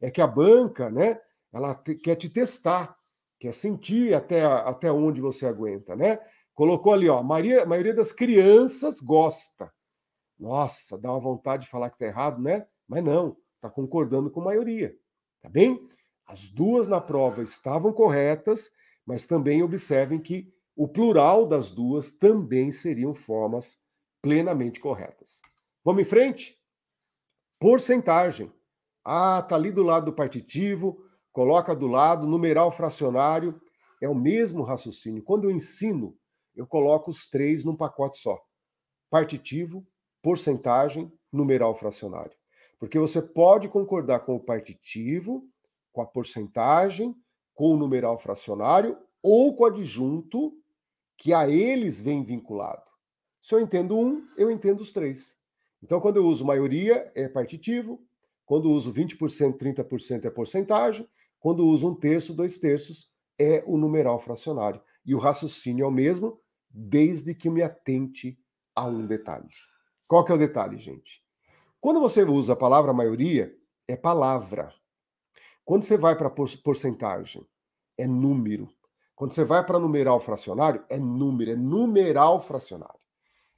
É que a banca, né, ela quer te testar, quer sentir até, até onde você aguenta, né? Colocou ali, ó, Maria, a maioria das crianças gosta. Nossa, dá uma vontade de falar que tá errado, né? Mas não, tá concordando com a maioria, tá bem? As duas na prova estavam corretas, mas também observem que o plural das duas também seriam formas plenamente corretas. Vamos em frente? Porcentagem. Ah, tá ali do lado do partitivo, coloca do lado, numeral fracionário, é o mesmo raciocínio. Quando eu ensino eu coloco os três num pacote só: partitivo, porcentagem, numeral fracionário. Porque você pode concordar com o partitivo, com a porcentagem, com o numeral fracionário ou com o adjunto que a eles vem vinculado. Se eu entendo um, eu entendo os três. Então, quando eu uso maioria, é partitivo. Quando eu uso 20%, 30% é porcentagem. Quando eu uso um terço, dois terços, é o numeral fracionário. E o raciocínio é o mesmo, desde que me atente a um detalhe. Qual que é o detalhe, gente? Quando você usa a palavra maioria, é palavra. Quando você vai para porcentagem, é número. Quando você vai para numeral fracionário, é número, é numeral fracionário.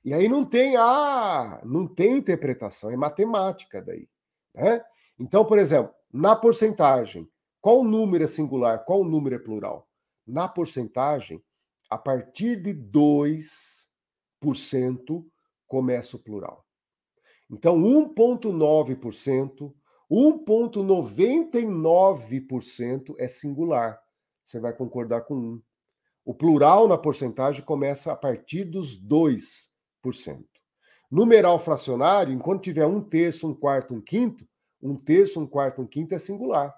E aí não tem ah, não tem interpretação, é matemática daí, né? Então, por exemplo, na porcentagem, qual número é singular, qual número é plural? Na porcentagem, a partir de 2% começa o plural. Então, 1,9%, 1,99% é singular. Você vai concordar com 1. O plural na porcentagem começa a partir dos 2%. Numeral fracionário, enquanto tiver um terço, um quarto, um quinto, um terço, um quarto, um quinto é singular.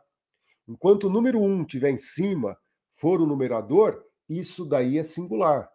Enquanto o número 1 um estiver em cima, for o numerador, isso daí é singular.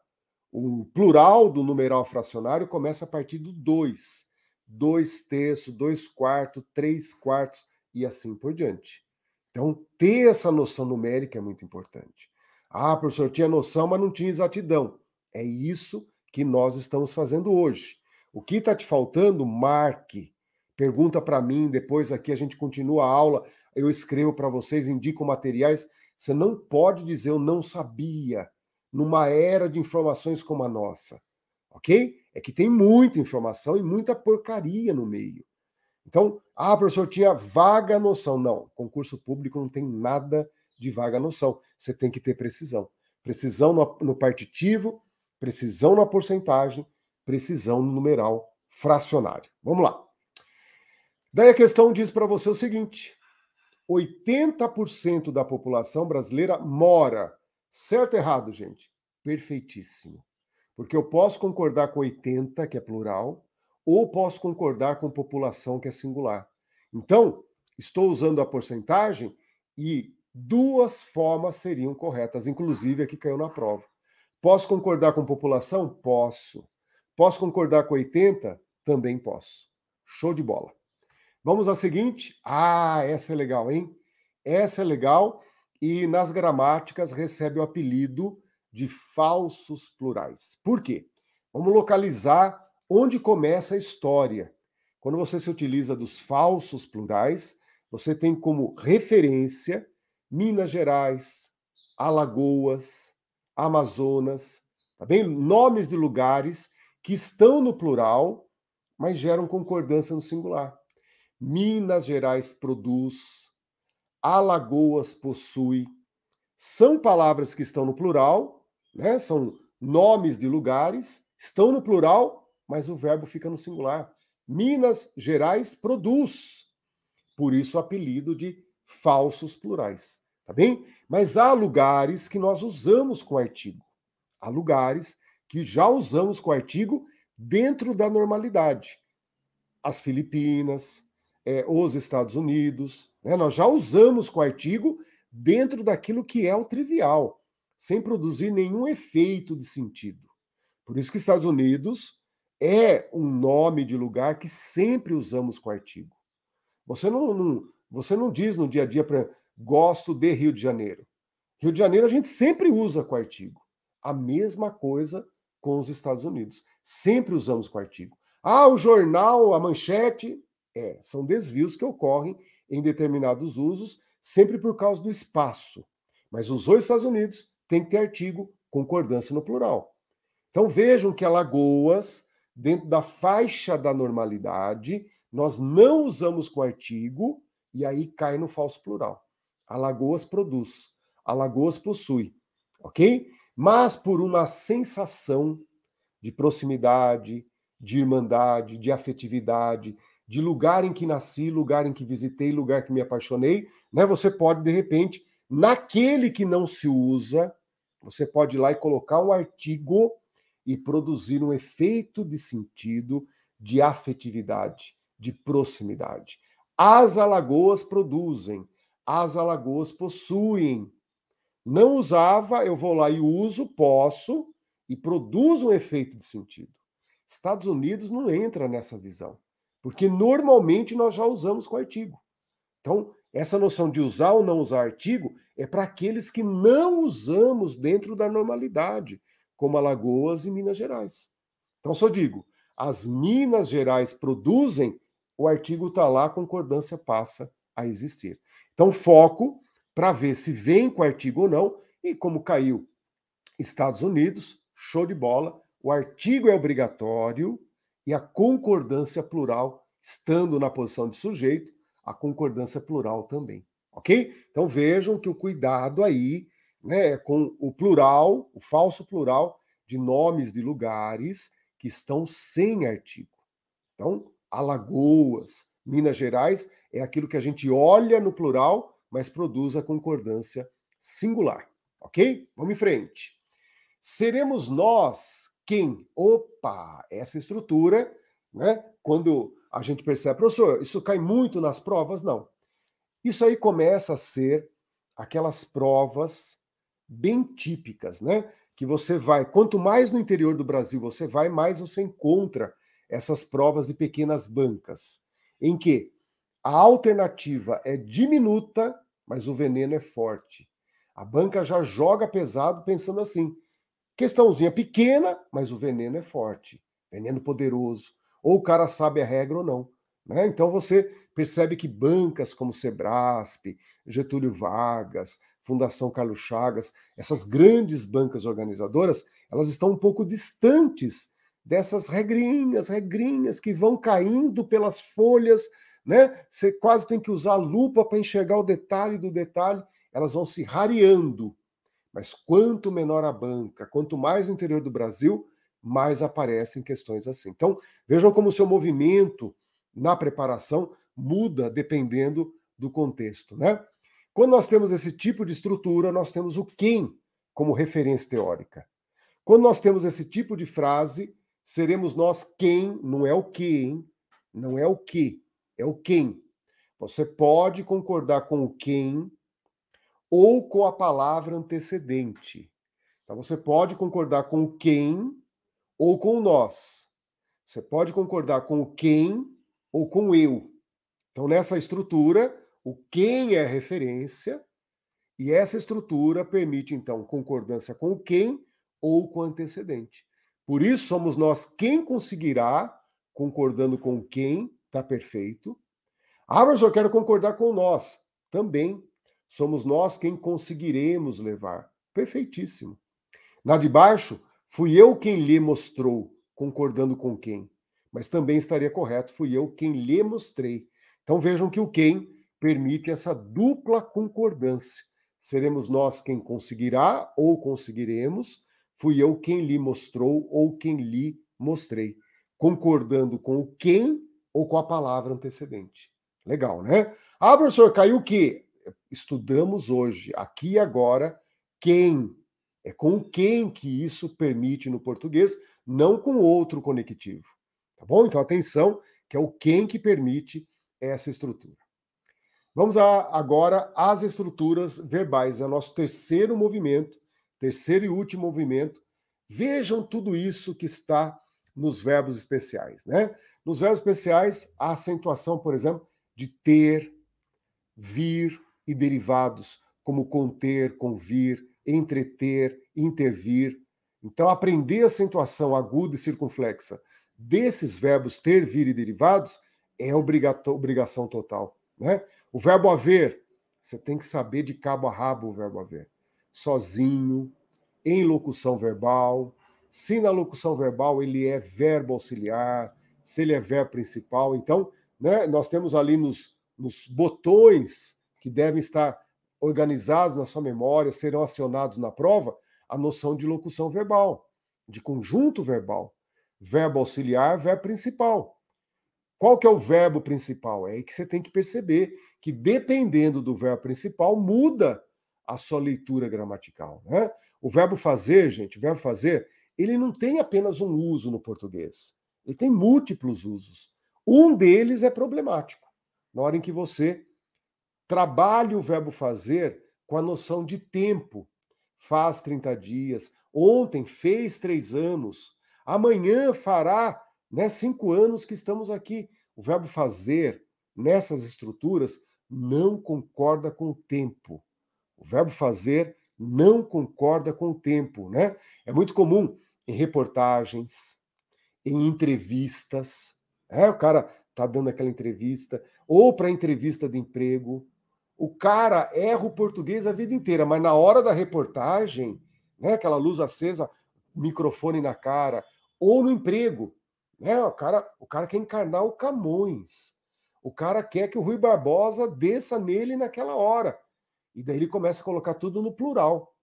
O plural do numeral fracionário começa a partir do 2. 2 terços, 2 quartos, 3 quartos e assim por diante. Então, ter essa noção numérica é muito importante. Ah, professor, tinha noção, mas não tinha exatidão. É isso que nós estamos fazendo hoje. O que está te faltando, marque. Pergunta para mim, depois aqui a gente continua a aula, eu escrevo para vocês, indico materiais. Você não pode dizer eu não sabia numa era de informações como a nossa, ok? É que tem muita informação e muita porcaria no meio. Então, ah, professor, tinha vaga noção. Não, concurso público não tem nada de vaga noção. Você tem que ter precisão. Precisão no, no partitivo, precisão na porcentagem, precisão no numeral fracionário. Vamos lá. Daí a questão diz para você o seguinte: 80% da população brasileira mora. Certo errado, gente? Perfeitíssimo. Porque eu posso concordar com 80, que é plural, ou posso concordar com população, que é singular. Então, estou usando a porcentagem e duas formas seriam corretas, inclusive a que caiu na prova. Posso concordar com população? Posso. Posso concordar com 80? Também posso. Show de bola. Vamos à seguinte? Ah, essa é legal, hein? Essa é legal e nas gramáticas recebe o apelido de falsos plurais. Por quê? Vamos localizar onde começa a história. Quando você se utiliza dos falsos plurais, você tem como referência Minas Gerais, Alagoas, Amazonas, tá bem? Nomes de lugares que estão no plural, mas geram concordância no singular. Minas Gerais produz, Alagoas possui. São palavras que estão no plural, né? são nomes de lugares, estão no plural, mas o verbo fica no singular. Minas Gerais produz. Por isso o apelido de falsos plurais, tá bem? Mas há lugares que nós usamos com artigo. Há lugares que já usamos com artigo dentro da normalidade. As Filipinas, é, os Estados Unidos. Né? Nós já usamos com o artigo dentro daquilo que é o trivial, sem produzir nenhum efeito de sentido. Por isso que Estados Unidos é um nome de lugar que sempre usamos com o artigo. Você não, não, você não diz no dia a dia para gosto de Rio de Janeiro. Rio de Janeiro a gente sempre usa com o artigo. A mesma coisa com os Estados Unidos. Sempre usamos com o artigo. Ah, o jornal, a manchete, é, são desvios que ocorrem em determinados usos, sempre por causa do espaço. Mas usou Estados Unidos, tem que ter artigo concordância no plural. Então vejam que Alagoas, dentro da faixa da normalidade, nós não usamos com artigo e aí cai no falso plural. Alagoas produz, Alagoas possui, ok? Mas por uma sensação de proximidade, de irmandade, de afetividade, de lugar em que nasci, lugar em que visitei, lugar que me apaixonei, né? Você pode de repente, naquele que não se usa, você pode ir lá e colocar um artigo e produzir um efeito de sentido de afetividade, de proximidade. As Alagoas produzem, as Alagoas possuem. Não usava, eu vou lá e uso, posso e produzo um efeito de sentido. Estados Unidos não entra nessa visão. Porque normalmente nós já usamos com artigo. Então, essa noção de usar ou não usar artigo é para aqueles que não usamos dentro da normalidade, como Alagoas e Minas Gerais. Então, só digo, as Minas Gerais produzem, o artigo está lá, a concordância passa a existir. Então, foco para ver se vem com artigo ou não, e como caiu Estados Unidos, show de bola, o artigo é obrigatório, e a concordância plural, estando na posição de sujeito, a concordância plural também. Ok? Então vejam que o cuidado aí né, é com o plural, o falso plural de nomes de lugares que estão sem artigo. Então, Alagoas, Minas Gerais é aquilo que a gente olha no plural, mas produz a concordância singular. Ok? Vamos em frente. Seremos nós quem? Opa, essa estrutura, né? Quando a gente percebe, professor, isso cai muito nas provas? Não. Isso aí começa a ser aquelas provas bem típicas, né? Que você vai, quanto mais no interior do Brasil você vai, mais você encontra essas provas de pequenas bancas, em que a alternativa é diminuta, mas o veneno é forte. A banca já joga pesado pensando assim: Questãozinha pequena, mas o veneno é forte, veneno poderoso. Ou o cara sabe a regra ou não. Né? Então você percebe que bancas como Sebrasp, Getúlio Vargas, Fundação Carlos Chagas, essas grandes bancas organizadoras, elas estão um pouco distantes dessas regrinhas, regrinhas que vão caindo pelas folhas, né? Você quase tem que usar lupa para enxergar o detalhe do detalhe, elas vão se rareando. Mas quanto menor a banca, quanto mais no interior do Brasil, mais aparecem questões assim. Então, vejam como o seu movimento na preparação muda dependendo do contexto, né? Quando nós temos esse tipo de estrutura, nós temos o quem como referência teórica. Quando nós temos esse tipo de frase, seremos nós quem, não é o que, hein? não é o que, é o quem. Você pode concordar com o quem, ou com a palavra antecedente. Então você pode concordar com o quem ou com nós. Você pode concordar com o quem ou com eu. Então nessa estrutura, o quem é referência e essa estrutura permite então concordância com o quem ou com o antecedente. Por isso somos nós quem conseguirá concordando com quem, está perfeito. Ah, mas eu quero concordar com nós, também somos nós quem conseguiremos levar. Perfeitíssimo. Na de baixo, fui eu quem lhe mostrou, concordando com quem. Mas também estaria correto, fui eu quem lhe mostrei. Então vejam que o quem permite essa dupla concordância. Seremos nós quem conseguirá ou conseguiremos, fui eu quem lhe mostrou ou quem lhe mostrei, concordando com o quem ou com a palavra antecedente. Legal, né? Ah, professor, caiu o quê? estudamos hoje, aqui e agora, quem. É com quem que isso permite no português, não com outro conectivo. Tá bom? Então, atenção, que é o quem que permite essa estrutura. Vamos a, agora às estruturas verbais, é o nosso terceiro movimento, terceiro e último movimento. Vejam tudo isso que está nos verbos especiais, né? Nos verbos especiais, a acentuação, por exemplo, de ter, vir, e derivados, como conter, convir, entreter, intervir. Então, aprender a acentuação aguda e circunflexa desses verbos ter, vir e derivados é obrigação total. Né? O verbo haver, você tem que saber de cabo a rabo o verbo haver. Sozinho, em locução verbal. Se na locução verbal ele é verbo auxiliar, se ele é verbo principal. Então, né, nós temos ali nos, nos botões que devem estar organizados na sua memória, serão acionados na prova, a noção de locução verbal, de conjunto verbal, verbo auxiliar, verbo principal. Qual que é o verbo principal? É aí que você tem que perceber que dependendo do verbo principal muda a sua leitura gramatical, né? O verbo fazer, gente, o verbo fazer, ele não tem apenas um uso no português. Ele tem múltiplos usos. Um deles é problemático. Na hora em que você Trabalhe o verbo fazer com a noção de tempo. Faz 30 dias, ontem fez três anos, amanhã fará né, cinco anos que estamos aqui. O verbo fazer nessas estruturas não concorda com o tempo. O verbo fazer não concorda com o tempo, né? É muito comum em reportagens, em entrevistas. É, o cara tá dando aquela entrevista, ou para entrevista de emprego, o cara erra o português a vida inteira, mas na hora da reportagem, né, aquela luz acesa, microfone na cara, ou no emprego, né, o cara, o cara quer encarnar o Camões. O cara quer que o Rui Barbosa desça nele naquela hora. E daí ele começa a colocar tudo no plural.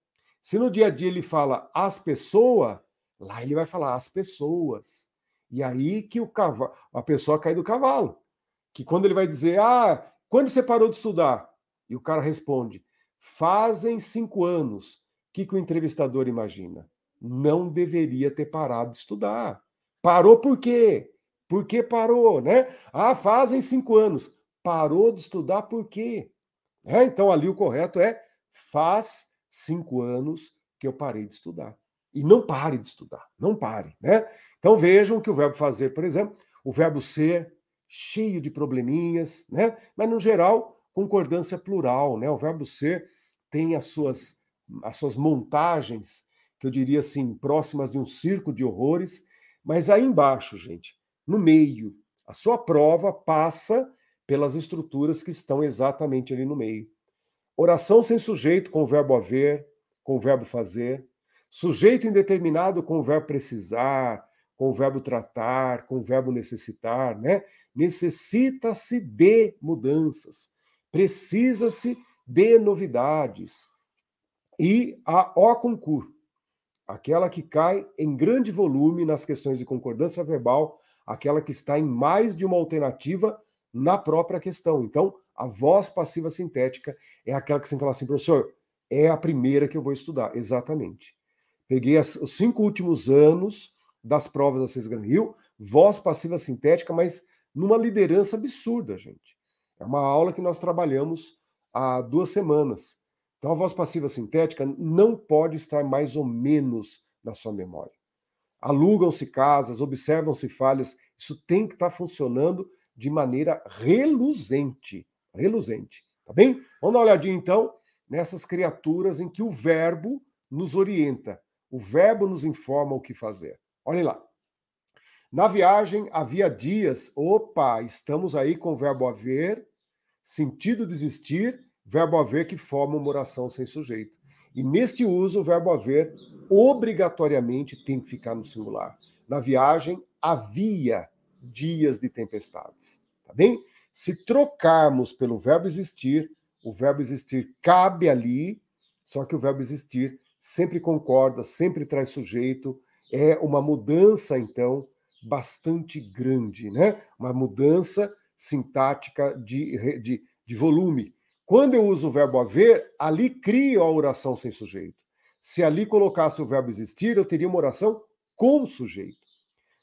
Se no dia a dia ele fala as pessoas, lá ele vai falar as pessoas. E aí que o cavalo, a pessoa cai do cavalo. Que quando ele vai dizer, ah, quando você parou de estudar? E o cara responde: fazem cinco anos. O que, que o entrevistador imagina? Não deveria ter parado de estudar. Parou por quê? Por que parou, né? Ah, fazem cinco anos. Parou de estudar por quê? É, então, ali o correto é faz cinco anos que eu parei de estudar. E não pare de estudar, não pare, né? Então vejam que o verbo fazer, por exemplo, o verbo ser, cheio de probleminhas, né? Mas no geral, concordância plural, né? O verbo ser tem as suas, as suas montagens, que eu diria assim, próximas de um circo de horrores, mas aí embaixo, gente, no meio, a sua prova passa pelas estruturas que estão exatamente ali no meio. Oração sem sujeito com o verbo haver, com o verbo fazer, sujeito indeterminado com o verbo precisar, com o verbo tratar, com o verbo necessitar, né? Necessita-se de mudanças. Precisa-se de novidades. E a O concurso, aquela que cai em grande volume nas questões de concordância verbal, aquela que está em mais de uma alternativa na própria questão. Então, a voz passiva sintética é aquela que você fala assim, professor, é a primeira que eu vou estudar. Exatamente. Peguei as, os cinco últimos anos das provas da César Rio, voz passiva sintética, mas numa liderança absurda, gente. É uma aula que nós trabalhamos há duas semanas. Então, a voz passiva sintética não pode estar mais ou menos na sua memória. Alugam-se casas, observam-se falhas, isso tem que estar tá funcionando de maneira reluzente. Reluzente, tá bem? Vamos dar uma olhadinha então nessas criaturas em que o verbo nos orienta, o verbo nos informa o que fazer. Olhem lá. Na viagem havia dias. Opa, estamos aí com o verbo haver sentido de existir, verbo haver que forma uma oração sem sujeito. E neste uso, o verbo haver obrigatoriamente tem que ficar no singular. Na viagem, havia dias de tempestades. Tá bem? Se trocarmos pelo verbo existir, o verbo existir cabe ali, só que o verbo existir sempre concorda, sempre traz sujeito. É uma mudança, então, bastante grande, né? Uma mudança sintática de, de, de volume. Quando eu uso o verbo haver, ali crio a oração sem sujeito. Se ali colocasse o verbo existir, eu teria uma oração com sujeito.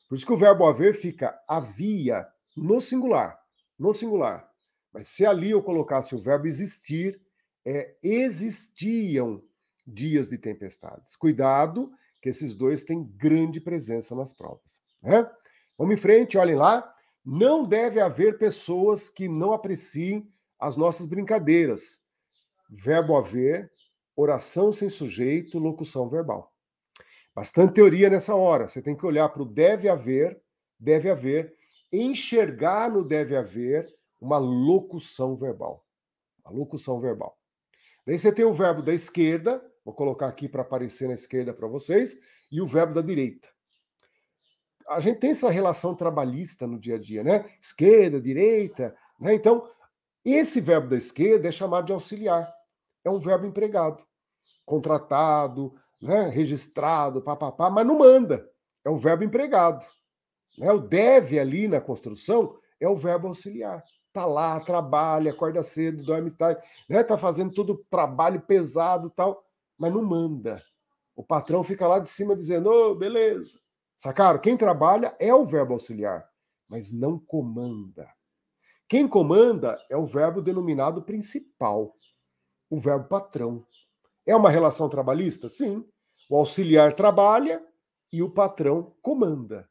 Por isso que o verbo haver fica havia no singular, no singular. Mas se ali eu colocasse o verbo existir, é existiam dias de tempestades. Cuidado, que esses dois têm grande presença nas provas. Né? Vamos em frente, olhem lá. Não deve haver pessoas que não apreciem as nossas brincadeiras. Verbo haver, oração sem sujeito, locução verbal. Bastante teoria nessa hora. Você tem que olhar para o deve haver, deve haver, enxergar no deve haver uma locução verbal. Uma locução verbal. Daí você tem o verbo da esquerda, vou colocar aqui para aparecer na esquerda para vocês, e o verbo da direita a gente tem essa relação trabalhista no dia a dia, né? Esquerda, direita, né? Então, esse verbo da esquerda é chamado de auxiliar. É um verbo empregado, contratado, né? registrado, papapá, mas não manda. É um verbo empregado. Né? O deve ali na construção é o verbo auxiliar. Tá lá, trabalha, acorda cedo, dorme tarde, né? Tá fazendo todo o trabalho pesado, tal, mas não manda. O patrão fica lá de cima dizendo: "Ô, oh, beleza. Sacaram? Quem trabalha é o verbo auxiliar, mas não comanda. Quem comanda é o verbo denominado principal, o verbo patrão. É uma relação trabalhista? Sim. O auxiliar trabalha e o patrão comanda.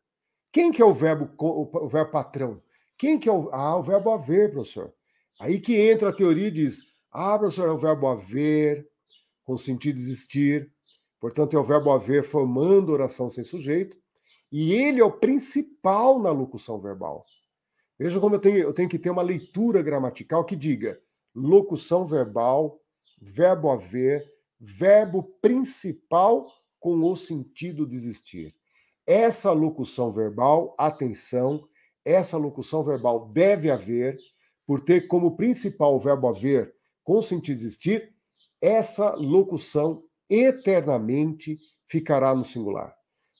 Quem que é o verbo, o verbo patrão? Quem que é o. Ah, o verbo haver, professor. Aí que entra a teoria e diz: ah, professor, é o verbo haver, com sentido existir. Portanto, é o verbo haver formando oração sem sujeito. E ele é o principal na locução verbal. Veja como eu tenho, eu tenho que ter uma leitura gramatical que diga locução verbal, verbo haver, verbo principal com o sentido de existir. Essa locução verbal, atenção, essa locução verbal deve haver, por ter como principal o verbo haver com o sentido de existir, essa locução eternamente ficará no singular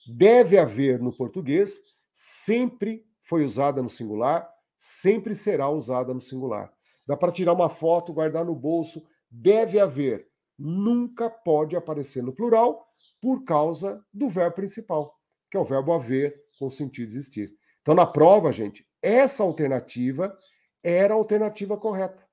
deve haver no português sempre foi usada no singular, sempre será usada no singular. Dá para tirar uma foto, guardar no bolso, deve haver, nunca pode aparecer no plural por causa do verbo principal, que é o verbo haver com sentido existir. Então, na prova, gente, essa alternativa era a alternativa correta.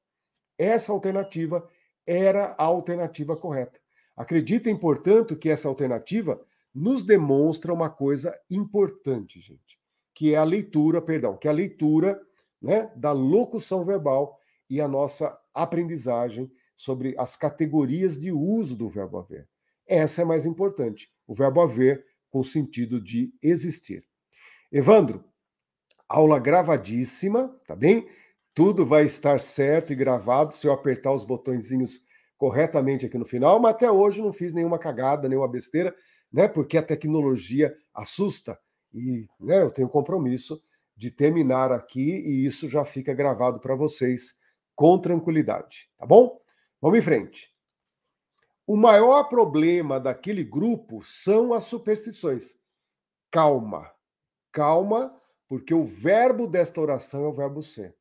Essa alternativa era a alternativa correta. Acreditem, portanto, que essa alternativa nos demonstra uma coisa importante, gente, que é a leitura, perdão, que é a leitura né, da locução verbal e a nossa aprendizagem sobre as categorias de uso do verbo haver. Essa é mais importante, o verbo haver com sentido de existir. Evandro, aula gravadíssima, tá bem? Tudo vai estar certo e gravado se eu apertar os botõezinhos corretamente aqui no final, mas até hoje não fiz nenhuma cagada, nenhuma besteira né? Porque a tecnologia assusta e né, eu tenho compromisso de terminar aqui e isso já fica gravado para vocês com tranquilidade, tá bom? Vamos em frente. O maior problema daquele grupo são as superstições. Calma, calma, porque o verbo desta oração é o verbo ser.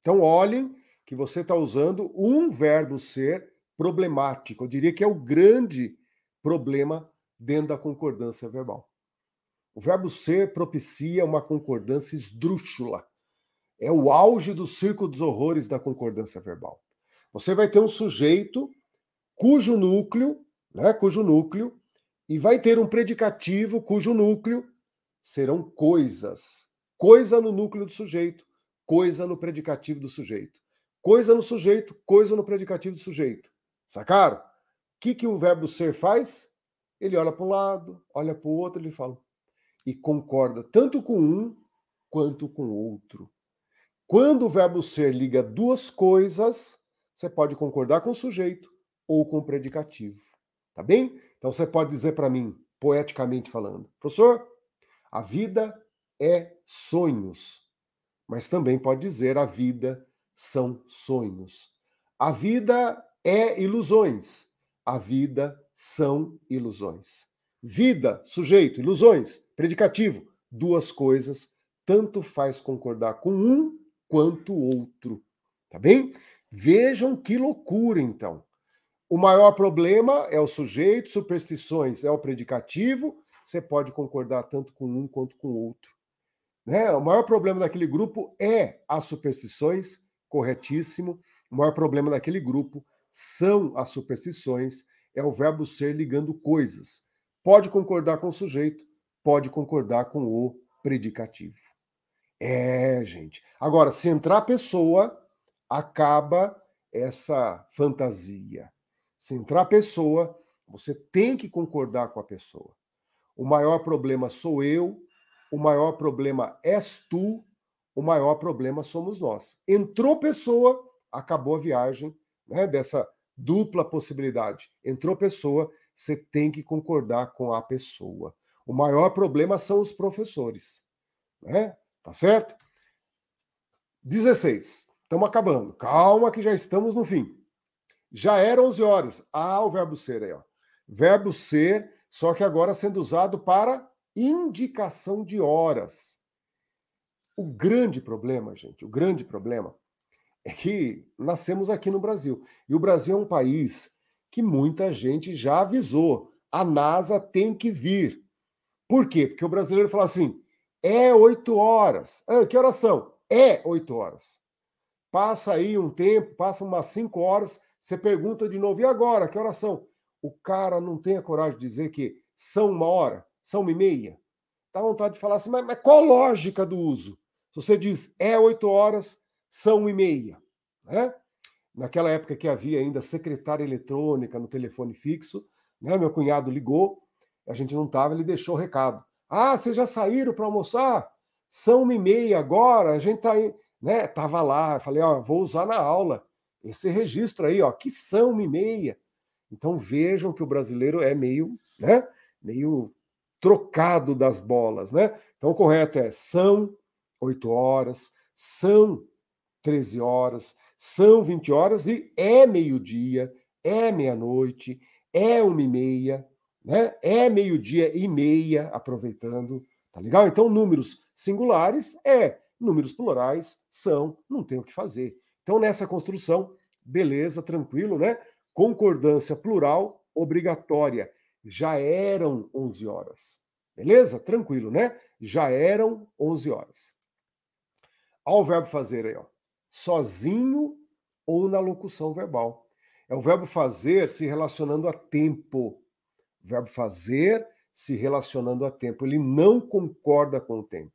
Então, olhem que você está usando um verbo ser problemático. Eu diria que é o grande problema dentro da concordância verbal. O verbo ser propicia uma concordância esdrúxula. É o auge do circo dos horrores da concordância verbal. Você vai ter um sujeito cujo núcleo, né, cujo núcleo, e vai ter um predicativo cujo núcleo serão coisas. Coisa no núcleo do sujeito, coisa no predicativo do sujeito. Coisa no sujeito, coisa no predicativo do sujeito. Sacaram? O que, que o verbo ser faz? Ele olha para um lado, olha para o outro, ele fala e concorda tanto com um quanto com o outro. Quando o verbo ser liga duas coisas, você pode concordar com o sujeito ou com o predicativo, tá bem? Então você pode dizer para mim, poeticamente falando, professor, a vida é sonhos, mas também pode dizer a vida são sonhos. A vida é ilusões, a vida são ilusões. Vida, sujeito, ilusões, predicativo, duas coisas, tanto faz concordar com um quanto o outro. Tá bem? Vejam que loucura, então. O maior problema é o sujeito, superstições é o predicativo, você pode concordar tanto com um quanto com o outro. Né? O maior problema daquele grupo é as superstições, corretíssimo. O maior problema daquele grupo são as superstições, é o verbo ser ligando coisas. Pode concordar com o sujeito, pode concordar com o predicativo. É, gente. Agora, se entrar pessoa, acaba essa fantasia. Se entrar pessoa, você tem que concordar com a pessoa. O maior problema sou eu, o maior problema és tu, o maior problema somos nós. Entrou pessoa, acabou a viagem né, dessa dupla possibilidade. Entrou pessoa, você tem que concordar com a pessoa. O maior problema são os professores. Né? Tá certo? 16. Estamos acabando. Calma que já estamos no fim. Já era 11 horas. Ah, o verbo ser aí, ó. Verbo ser, só que agora sendo usado para indicação de horas. O grande problema, gente, o grande problema é que nascemos aqui no Brasil. E o Brasil é um país que muita gente já avisou. A NASA tem que vir. Por quê? Porque o brasileiro fala assim: é oito horas. Ah, que horas são? É oito horas. Passa aí um tempo, passa umas cinco horas, você pergunta de novo: e agora? Que horas são? O cara não tem a coragem de dizer que são uma hora, são uma e meia. Dá vontade de falar assim, mas, mas qual lógica do uso? Se você diz é oito horas, são e meia. Né? Naquela época que havia ainda secretária eletrônica no telefone fixo, né? meu cunhado ligou, a gente não estava, ele deixou o recado. Ah, vocês já saíram para almoçar? São uma e meia agora, a gente está aí. Né? Tava lá, falei, ó, vou usar na aula esse registro aí, ó, que são uma e meia. Então vejam que o brasileiro é meio, né? Meio trocado das bolas, né? Então o correto é são oito horas, são 13 horas, são 20 horas e é meio-dia, é meia-noite, é uma e meia, né? É meio-dia e meia, aproveitando, tá legal? Então, números singulares é, números plurais são, não tem o que fazer. Então, nessa construção, beleza, tranquilo, né? Concordância plural obrigatória. Já eram 11 horas. Beleza? Tranquilo, né? Já eram 11 horas. Olha o verbo fazer aí, ó sozinho ou na locução verbal. É o verbo fazer se relacionando a tempo. O verbo fazer se relacionando a tempo. Ele não concorda com o tempo.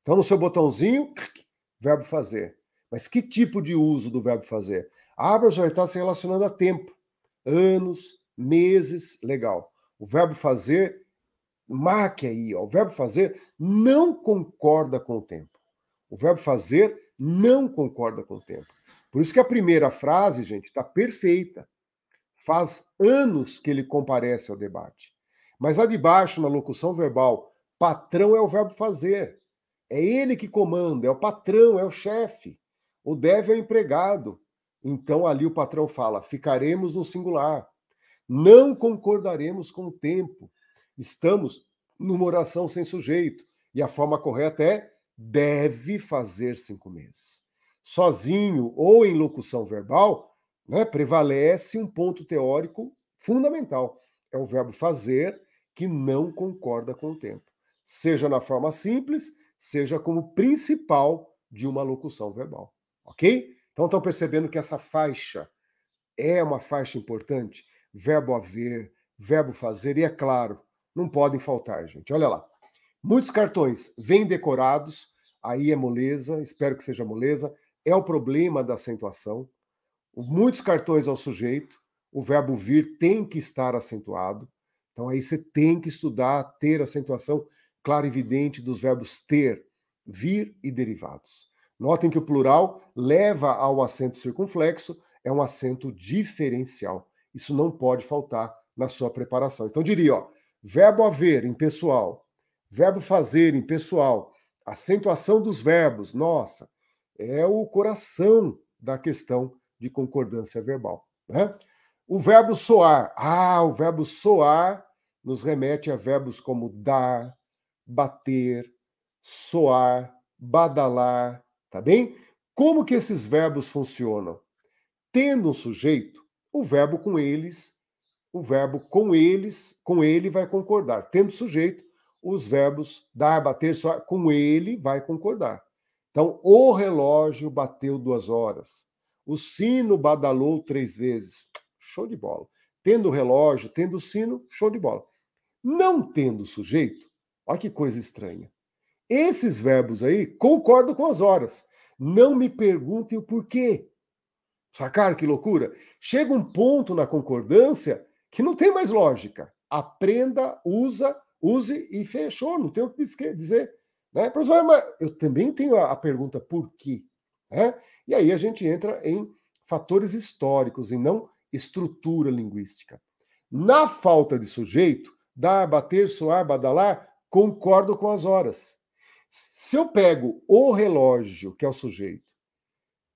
Então, no seu botãozinho, <clicks tongue> verbo fazer. Mas que tipo de uso do verbo fazer? Abra já está se relacionando a tempo. Anos, meses, legal. O verbo fazer, marque aí, ó. o verbo fazer não concorda com o tempo. O verbo fazer não concorda com o tempo. Por isso que a primeira frase, gente, está perfeita. Faz anos que ele comparece ao debate. Mas a de baixo, na locução verbal, patrão é o verbo fazer. É ele que comanda, é o patrão, é o chefe. O deve é o empregado. Então ali o patrão fala: ficaremos no singular. Não concordaremos com o tempo. Estamos numa oração sem sujeito. E a forma correta é deve fazer cinco meses. Sozinho ou em locução verbal, né, prevalece um ponto teórico fundamental. É o verbo fazer que não concorda com o tempo, seja na forma simples, seja como principal de uma locução verbal. Ok? Então estão percebendo que essa faixa é uma faixa importante? Verbo haver, verbo fazer, e é claro, não podem faltar, gente. Olha lá. Muitos cartões vêm decorados, aí é moleza, espero que seja moleza, é o problema da acentuação. Muitos cartões ao sujeito, o verbo vir tem que estar acentuado. Então aí você tem que estudar ter acentuação clara e evidente dos verbos ter, vir e derivados. Notem que o plural leva ao acento circunflexo, é um acento diferencial. Isso não pode faltar na sua preparação. Então diria, ó, verbo haver em pessoal, Verbo fazer, em pessoal, Acentuação dos verbos, nossa, é o coração da questão de concordância verbal. Né? O verbo soar. Ah, o verbo soar nos remete a verbos como dar, bater, soar, badalar, tá bem? Como que esses verbos funcionam? Tendo um sujeito, o verbo com eles, o verbo com eles, com ele vai concordar. Tendo sujeito, os verbos dar, bater, soar, com ele vai concordar. Então, o relógio bateu duas horas, o sino badalou três vezes, show de bola. Tendo o relógio, tendo o sino, show de bola. Não tendo o sujeito, olha que coisa estranha. Esses verbos aí concordam com as horas. Não me perguntem o porquê. Sacaram que loucura? Chega um ponto na concordância que não tem mais lógica. Aprenda, usa use e fechou, não tem o que dizer. Né? Professor, mas eu também tenho a pergunta por quê? Né? E aí a gente entra em fatores históricos e não estrutura linguística. Na falta de sujeito, dar, bater, soar, badalar, concordo com as horas. Se eu pego o relógio, que é o sujeito,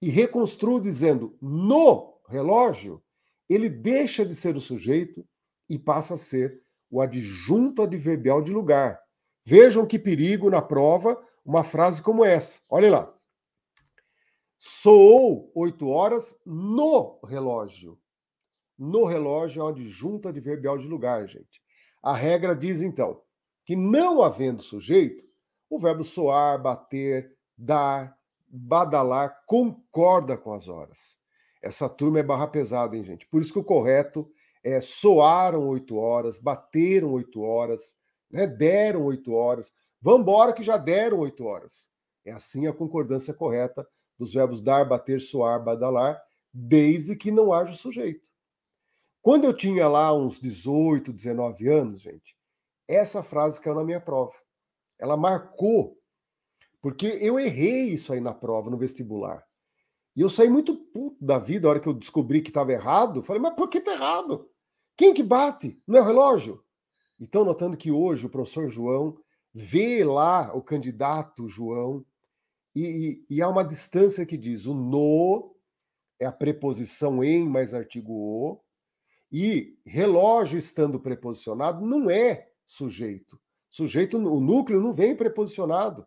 e reconstruo dizendo no relógio, ele deixa de ser o sujeito e passa a ser o adjunto adverbial de lugar. Vejam que perigo na prova uma frase como essa. Olha lá. Soou oito horas no relógio. No relógio é um adjunto adverbial de lugar, gente. A regra diz, então, que não havendo sujeito, o verbo soar, bater, dar, badalar concorda com as horas. Essa turma é barra pesada, hein, gente? Por isso que o correto é, soaram oito horas, bateram oito horas, né, deram oito horas. Vambora que já deram oito horas. É assim a concordância correta dos verbos dar, bater, soar, badalar, desde que não haja o sujeito. Quando eu tinha lá uns 18, 19 anos, gente, essa frase caiu na minha prova. Ela marcou, porque eu errei isso aí na prova, no vestibular. E eu saí muito puto da vida a hora que eu descobri que estava errado. Falei, mas por que está errado? Quem que bate? Não é o relógio? Então, notando que hoje o professor João vê lá o candidato João e, e, e há uma distância que diz o no é a preposição em mais artigo o e relógio estando preposicionado não é sujeito. Sujeito, o núcleo não vem preposicionado.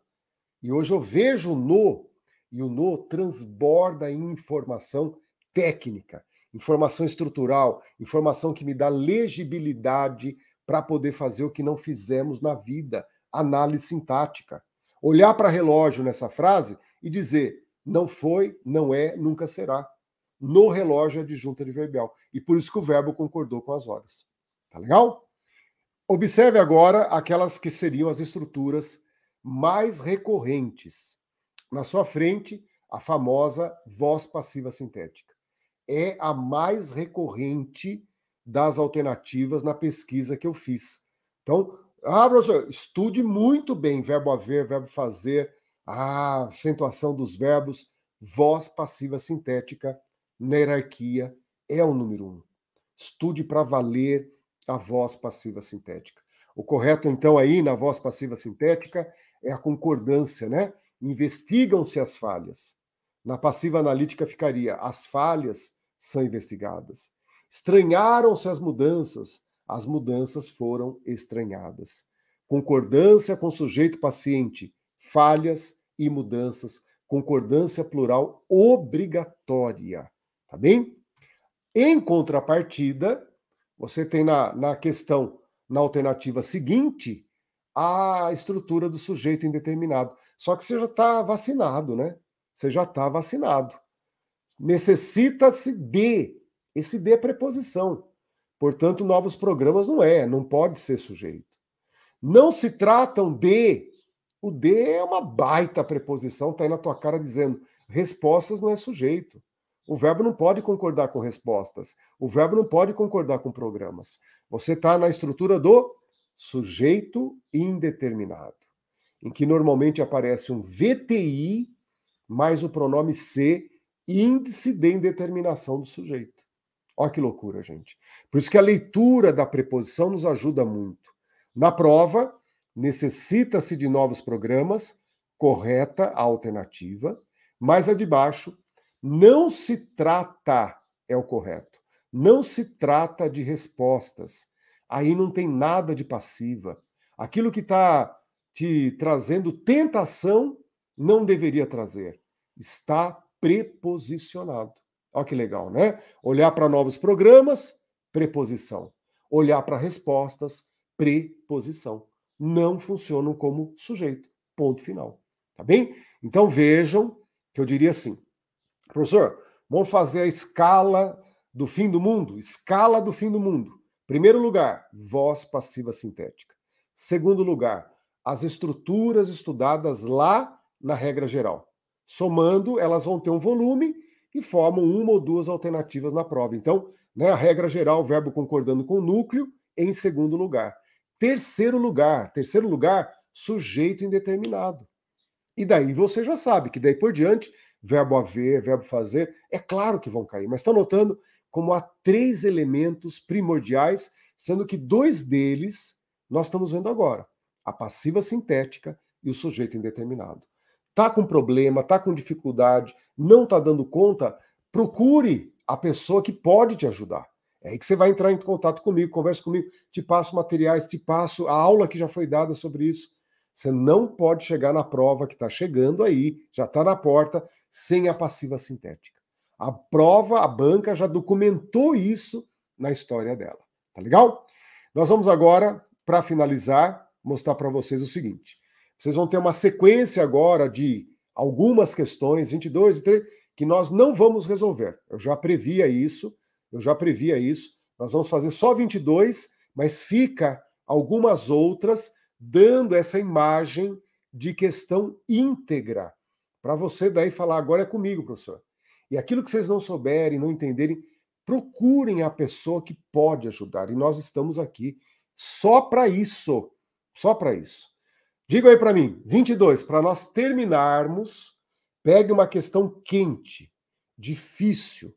E hoje eu vejo o no e o no transborda em informação técnica informação estrutural, informação que me dá legibilidade para poder fazer o que não fizemos na vida, análise sintática. Olhar para relógio nessa frase e dizer não foi, não é, nunca será. No relógio é adjunta adverbial. E por isso que o verbo concordou com as horas. Tá legal? Observe agora aquelas que seriam as estruturas mais recorrentes. Na sua frente, a famosa voz passiva sintética é a mais recorrente das alternativas na pesquisa que eu fiz. Então, ah, professor, estude muito bem verbo haver, verbo fazer, a acentuação dos verbos, voz passiva sintética na hierarquia é o número um. Estude para valer a voz passiva sintética. O correto, então, aí na voz passiva sintética é a concordância, né? Investigam-se as falhas. Na passiva analítica ficaria as falhas são investigadas. Estranharam-se as mudanças, as mudanças foram estranhadas. Concordância com sujeito paciente, falhas e mudanças, concordância plural obrigatória, tá bem? Em contrapartida, você tem na, na questão, na alternativa seguinte, a estrutura do sujeito indeterminado. Só que você já está vacinado, né? Você já está vacinado necessita-se de, esse de é preposição. Portanto, novos programas não é, não pode ser sujeito. Não se tratam de, o de é uma baita preposição, tá aí na tua cara dizendo, respostas não é sujeito. O verbo não pode concordar com respostas. O verbo não pode concordar com programas. Você está na estrutura do sujeito indeterminado, em que normalmente aparece um VTI mais o pronome ser índice de indeterminação do sujeito. Olha que loucura, gente. Por isso que a leitura da preposição nos ajuda muito. Na prova, necessita-se de novos programas, correta a alternativa, mas a de baixo, não se trata, é o correto, não se trata de respostas. Aí não tem nada de passiva. Aquilo que está te trazendo tentação não deveria trazer. Está preposicionado. Olha que legal, né? Olhar para novos programas, preposição. Olhar para respostas, preposição. Não funcionam como sujeito. Ponto final. Tá bem? Então vejam que eu diria assim: professor, vamos fazer a escala do fim do mundo? Escala do fim do mundo. Primeiro lugar, voz passiva sintética. Segundo lugar, as estruturas estudadas lá na regra geral. Somando, elas vão ter um volume e formam uma ou duas alternativas na prova. Então, né, a regra geral, o verbo concordando com o núcleo, em segundo lugar. Terceiro lugar, terceiro lugar, sujeito indeterminado. E daí você já sabe que daí por diante, verbo haver, verbo fazer, é claro que vão cair, mas está notando como há três elementos primordiais, sendo que dois deles nós estamos vendo agora: a passiva sintética e o sujeito indeterminado tá com problema, tá com dificuldade, não tá dando conta, procure a pessoa que pode te ajudar. É aí que você vai entrar em contato comigo, conversa comigo, te passo materiais, te passo a aula que já foi dada sobre isso. Você não pode chegar na prova que está chegando aí, já está na porta, sem a passiva sintética. A prova, a banca já documentou isso na história dela. Tá legal? Nós vamos agora, para finalizar, mostrar para vocês o seguinte. Vocês vão ter uma sequência agora de algumas questões, 22 e 3, que nós não vamos resolver. Eu já previa isso, eu já previa isso. Nós vamos fazer só 22, mas fica algumas outras dando essa imagem de questão íntegra para você daí falar agora é comigo, professor. E aquilo que vocês não souberem, não entenderem, procurem a pessoa que pode ajudar. E nós estamos aqui só para isso, só para isso. Diga aí para mim, 22, para nós terminarmos, pegue uma questão quente, difícil.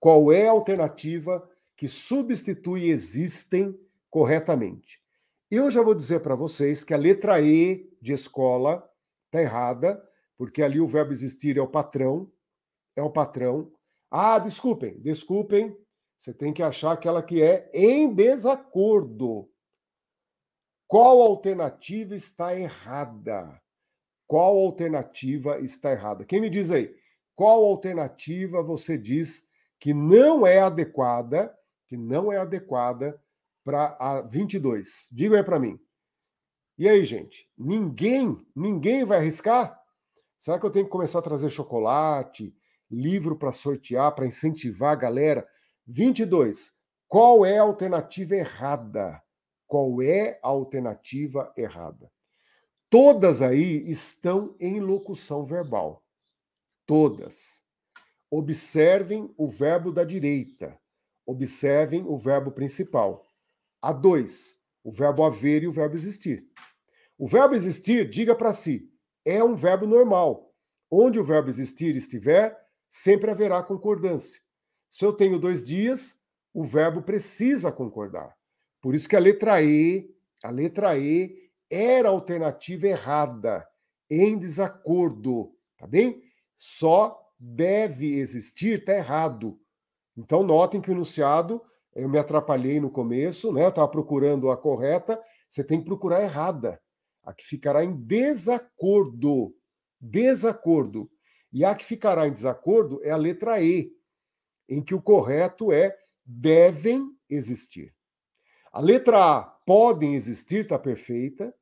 Qual é a alternativa que substitui existem corretamente? Eu já vou dizer para vocês que a letra E de escola está errada, porque ali o verbo existir é o patrão, é o patrão. Ah, desculpem, desculpem, você tem que achar aquela que é em desacordo. Qual alternativa está errada? Qual alternativa está errada? Quem me diz aí? Qual alternativa você diz que não é adequada, que não é adequada para a 22? Diga aí para mim. E aí, gente? Ninguém, ninguém vai arriscar? Será que eu tenho que começar a trazer chocolate, livro para sortear, para incentivar a galera? 22. Qual é a alternativa errada? qual é a alternativa errada. Todas aí estão em locução verbal. Todas. Observem o verbo da direita. Observem o verbo principal. Há dois: o verbo haver e o verbo existir. O verbo existir, diga para si, é um verbo normal. Onde o verbo existir estiver, sempre haverá concordância. Se eu tenho dois dias, o verbo precisa concordar. Por isso que a letra E, a letra E era a alternativa errada, em desacordo, tá bem? Só deve existir, tá errado. Então notem que o enunciado, eu me atrapalhei no começo, né? Eu tava procurando a correta, você tem que procurar a errada. A que ficará em desacordo, desacordo. E a que ficará em desacordo é a letra E, em que o correto é devem existir. A letra A, podem existir, está perfeita.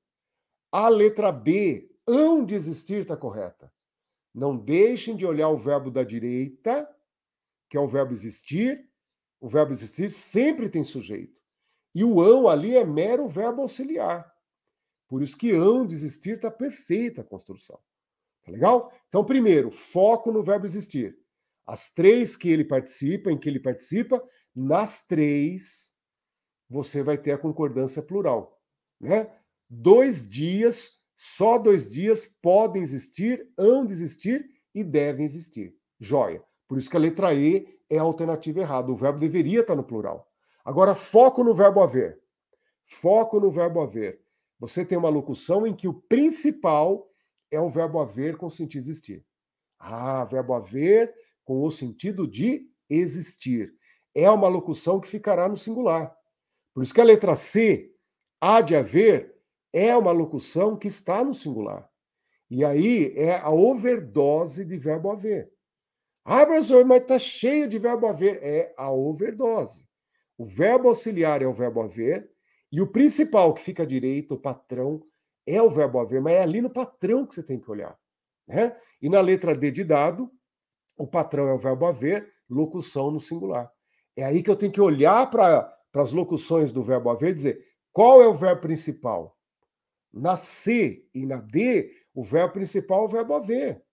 A letra B, hão de existir, está correta. Não deixem de olhar o verbo da direita, que é o verbo existir. O verbo existir sempre tem sujeito. E o hão ali é mero verbo auxiliar. Por isso que hão de existir está perfeita a construção. Tá legal? Então, primeiro, foco no verbo existir. As três que ele participa, em que ele participa, nas três você vai ter a concordância plural. Né? Dois dias, só dois dias podem existir, hão de existir e devem existir. Joia. Por isso que a letra E é a alternativa errada. O verbo deveria estar no plural. Agora, foco no verbo haver. Foco no verbo haver. Você tem uma locução em que o principal é o verbo haver com o sentido existir. Ah, verbo haver com o sentido de existir. É uma locução que ficará no singular. Por isso que a letra C, há de haver, é uma locução que está no singular. E aí é a overdose de verbo haver. Ah, professor, mas está cheio de verbo haver. É a overdose. O verbo auxiliar é o verbo haver, e o principal que fica à direita, o patrão, é o verbo haver, mas é ali no patrão que você tem que olhar. Né? E na letra D de dado, o patrão é o verbo haver, locução no singular. É aí que eu tenho que olhar para para as locuções do verbo haver, dizer qual é o verbo principal. Na C e na D, o verbo principal é o verbo haver.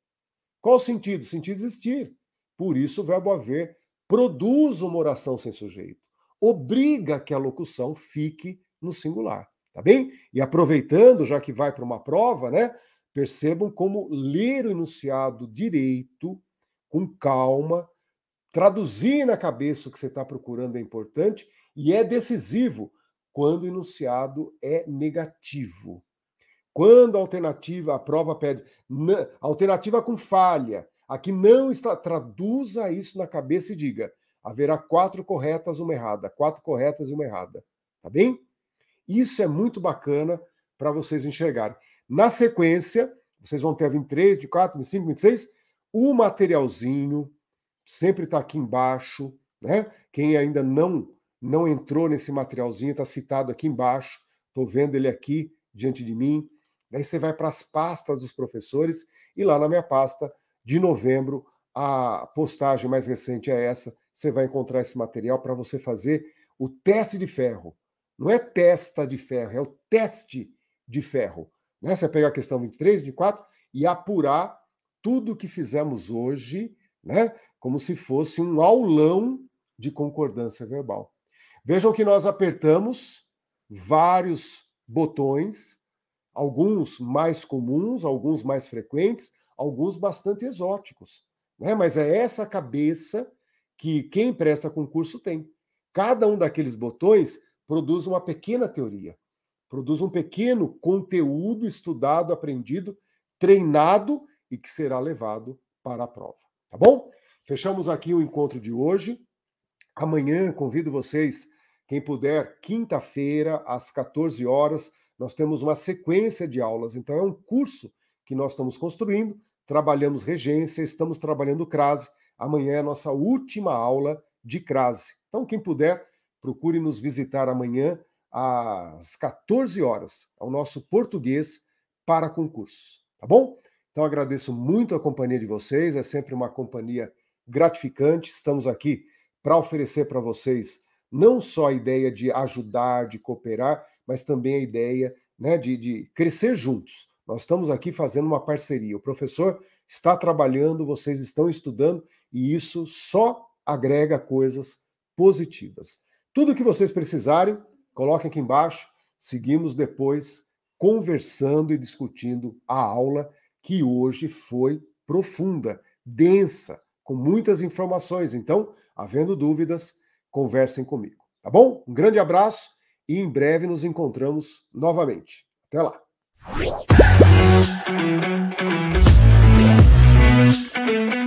Qual o sentido? O sentido existir. Por isso, o verbo haver produz uma oração sem sujeito. Obriga que a locução fique no singular. Tá bem? E aproveitando, já que vai para uma prova, né? Percebam como ler o enunciado direito, com calma, Traduzir na cabeça o que você está procurando é importante e é decisivo quando o enunciado é negativo. Quando a alternativa, a prova pede alternativa com falha, aqui não está, traduza isso na cabeça e diga: haverá quatro corretas, uma errada, quatro corretas e uma errada, tá bem? Isso é muito bacana para vocês enxergarem. Na sequência, vocês vão ter a 23, 24, 25, 26, o materialzinho sempre está aqui embaixo, né? Quem ainda não não entrou nesse materialzinho está citado aqui embaixo. Estou vendo ele aqui diante de mim. Daí você vai para as pastas dos professores e lá na minha pasta de novembro a postagem mais recente é essa. Você vai encontrar esse material para você fazer o teste de ferro. Não é testa de ferro, é o teste de ferro. Né? Você pega a questão 23, 24 e apurar tudo que fizemos hoje né? Como se fosse um aulão de concordância verbal. Vejam que nós apertamos vários botões, alguns mais comuns, alguns mais frequentes, alguns bastante exóticos, né? Mas é essa cabeça que quem presta concurso tem. Cada um daqueles botões produz uma pequena teoria, produz um pequeno conteúdo estudado, aprendido, treinado e que será levado para a prova. Tá bom? Fechamos aqui o encontro de hoje. Amanhã convido vocês, quem puder, quinta-feira, às 14 horas, nós temos uma sequência de aulas. Então, é um curso que nós estamos construindo, trabalhamos regência, estamos trabalhando crase. Amanhã é a nossa última aula de crase. Então, quem puder, procure nos visitar amanhã às 14 horas, ao nosso português para concursos. Tá bom? Então agradeço muito a companhia de vocês, é sempre uma companhia gratificante. Estamos aqui para oferecer para vocês não só a ideia de ajudar, de cooperar, mas também a ideia né, de, de crescer juntos. Nós estamos aqui fazendo uma parceria. O professor está trabalhando, vocês estão estudando, e isso só agrega coisas positivas. Tudo o que vocês precisarem, coloquem aqui embaixo. Seguimos depois conversando e discutindo a aula que hoje foi profunda, densa, com muitas informações. Então, havendo dúvidas, conversem comigo, tá bom? Um grande abraço e em breve nos encontramos novamente. Até lá. Thank you.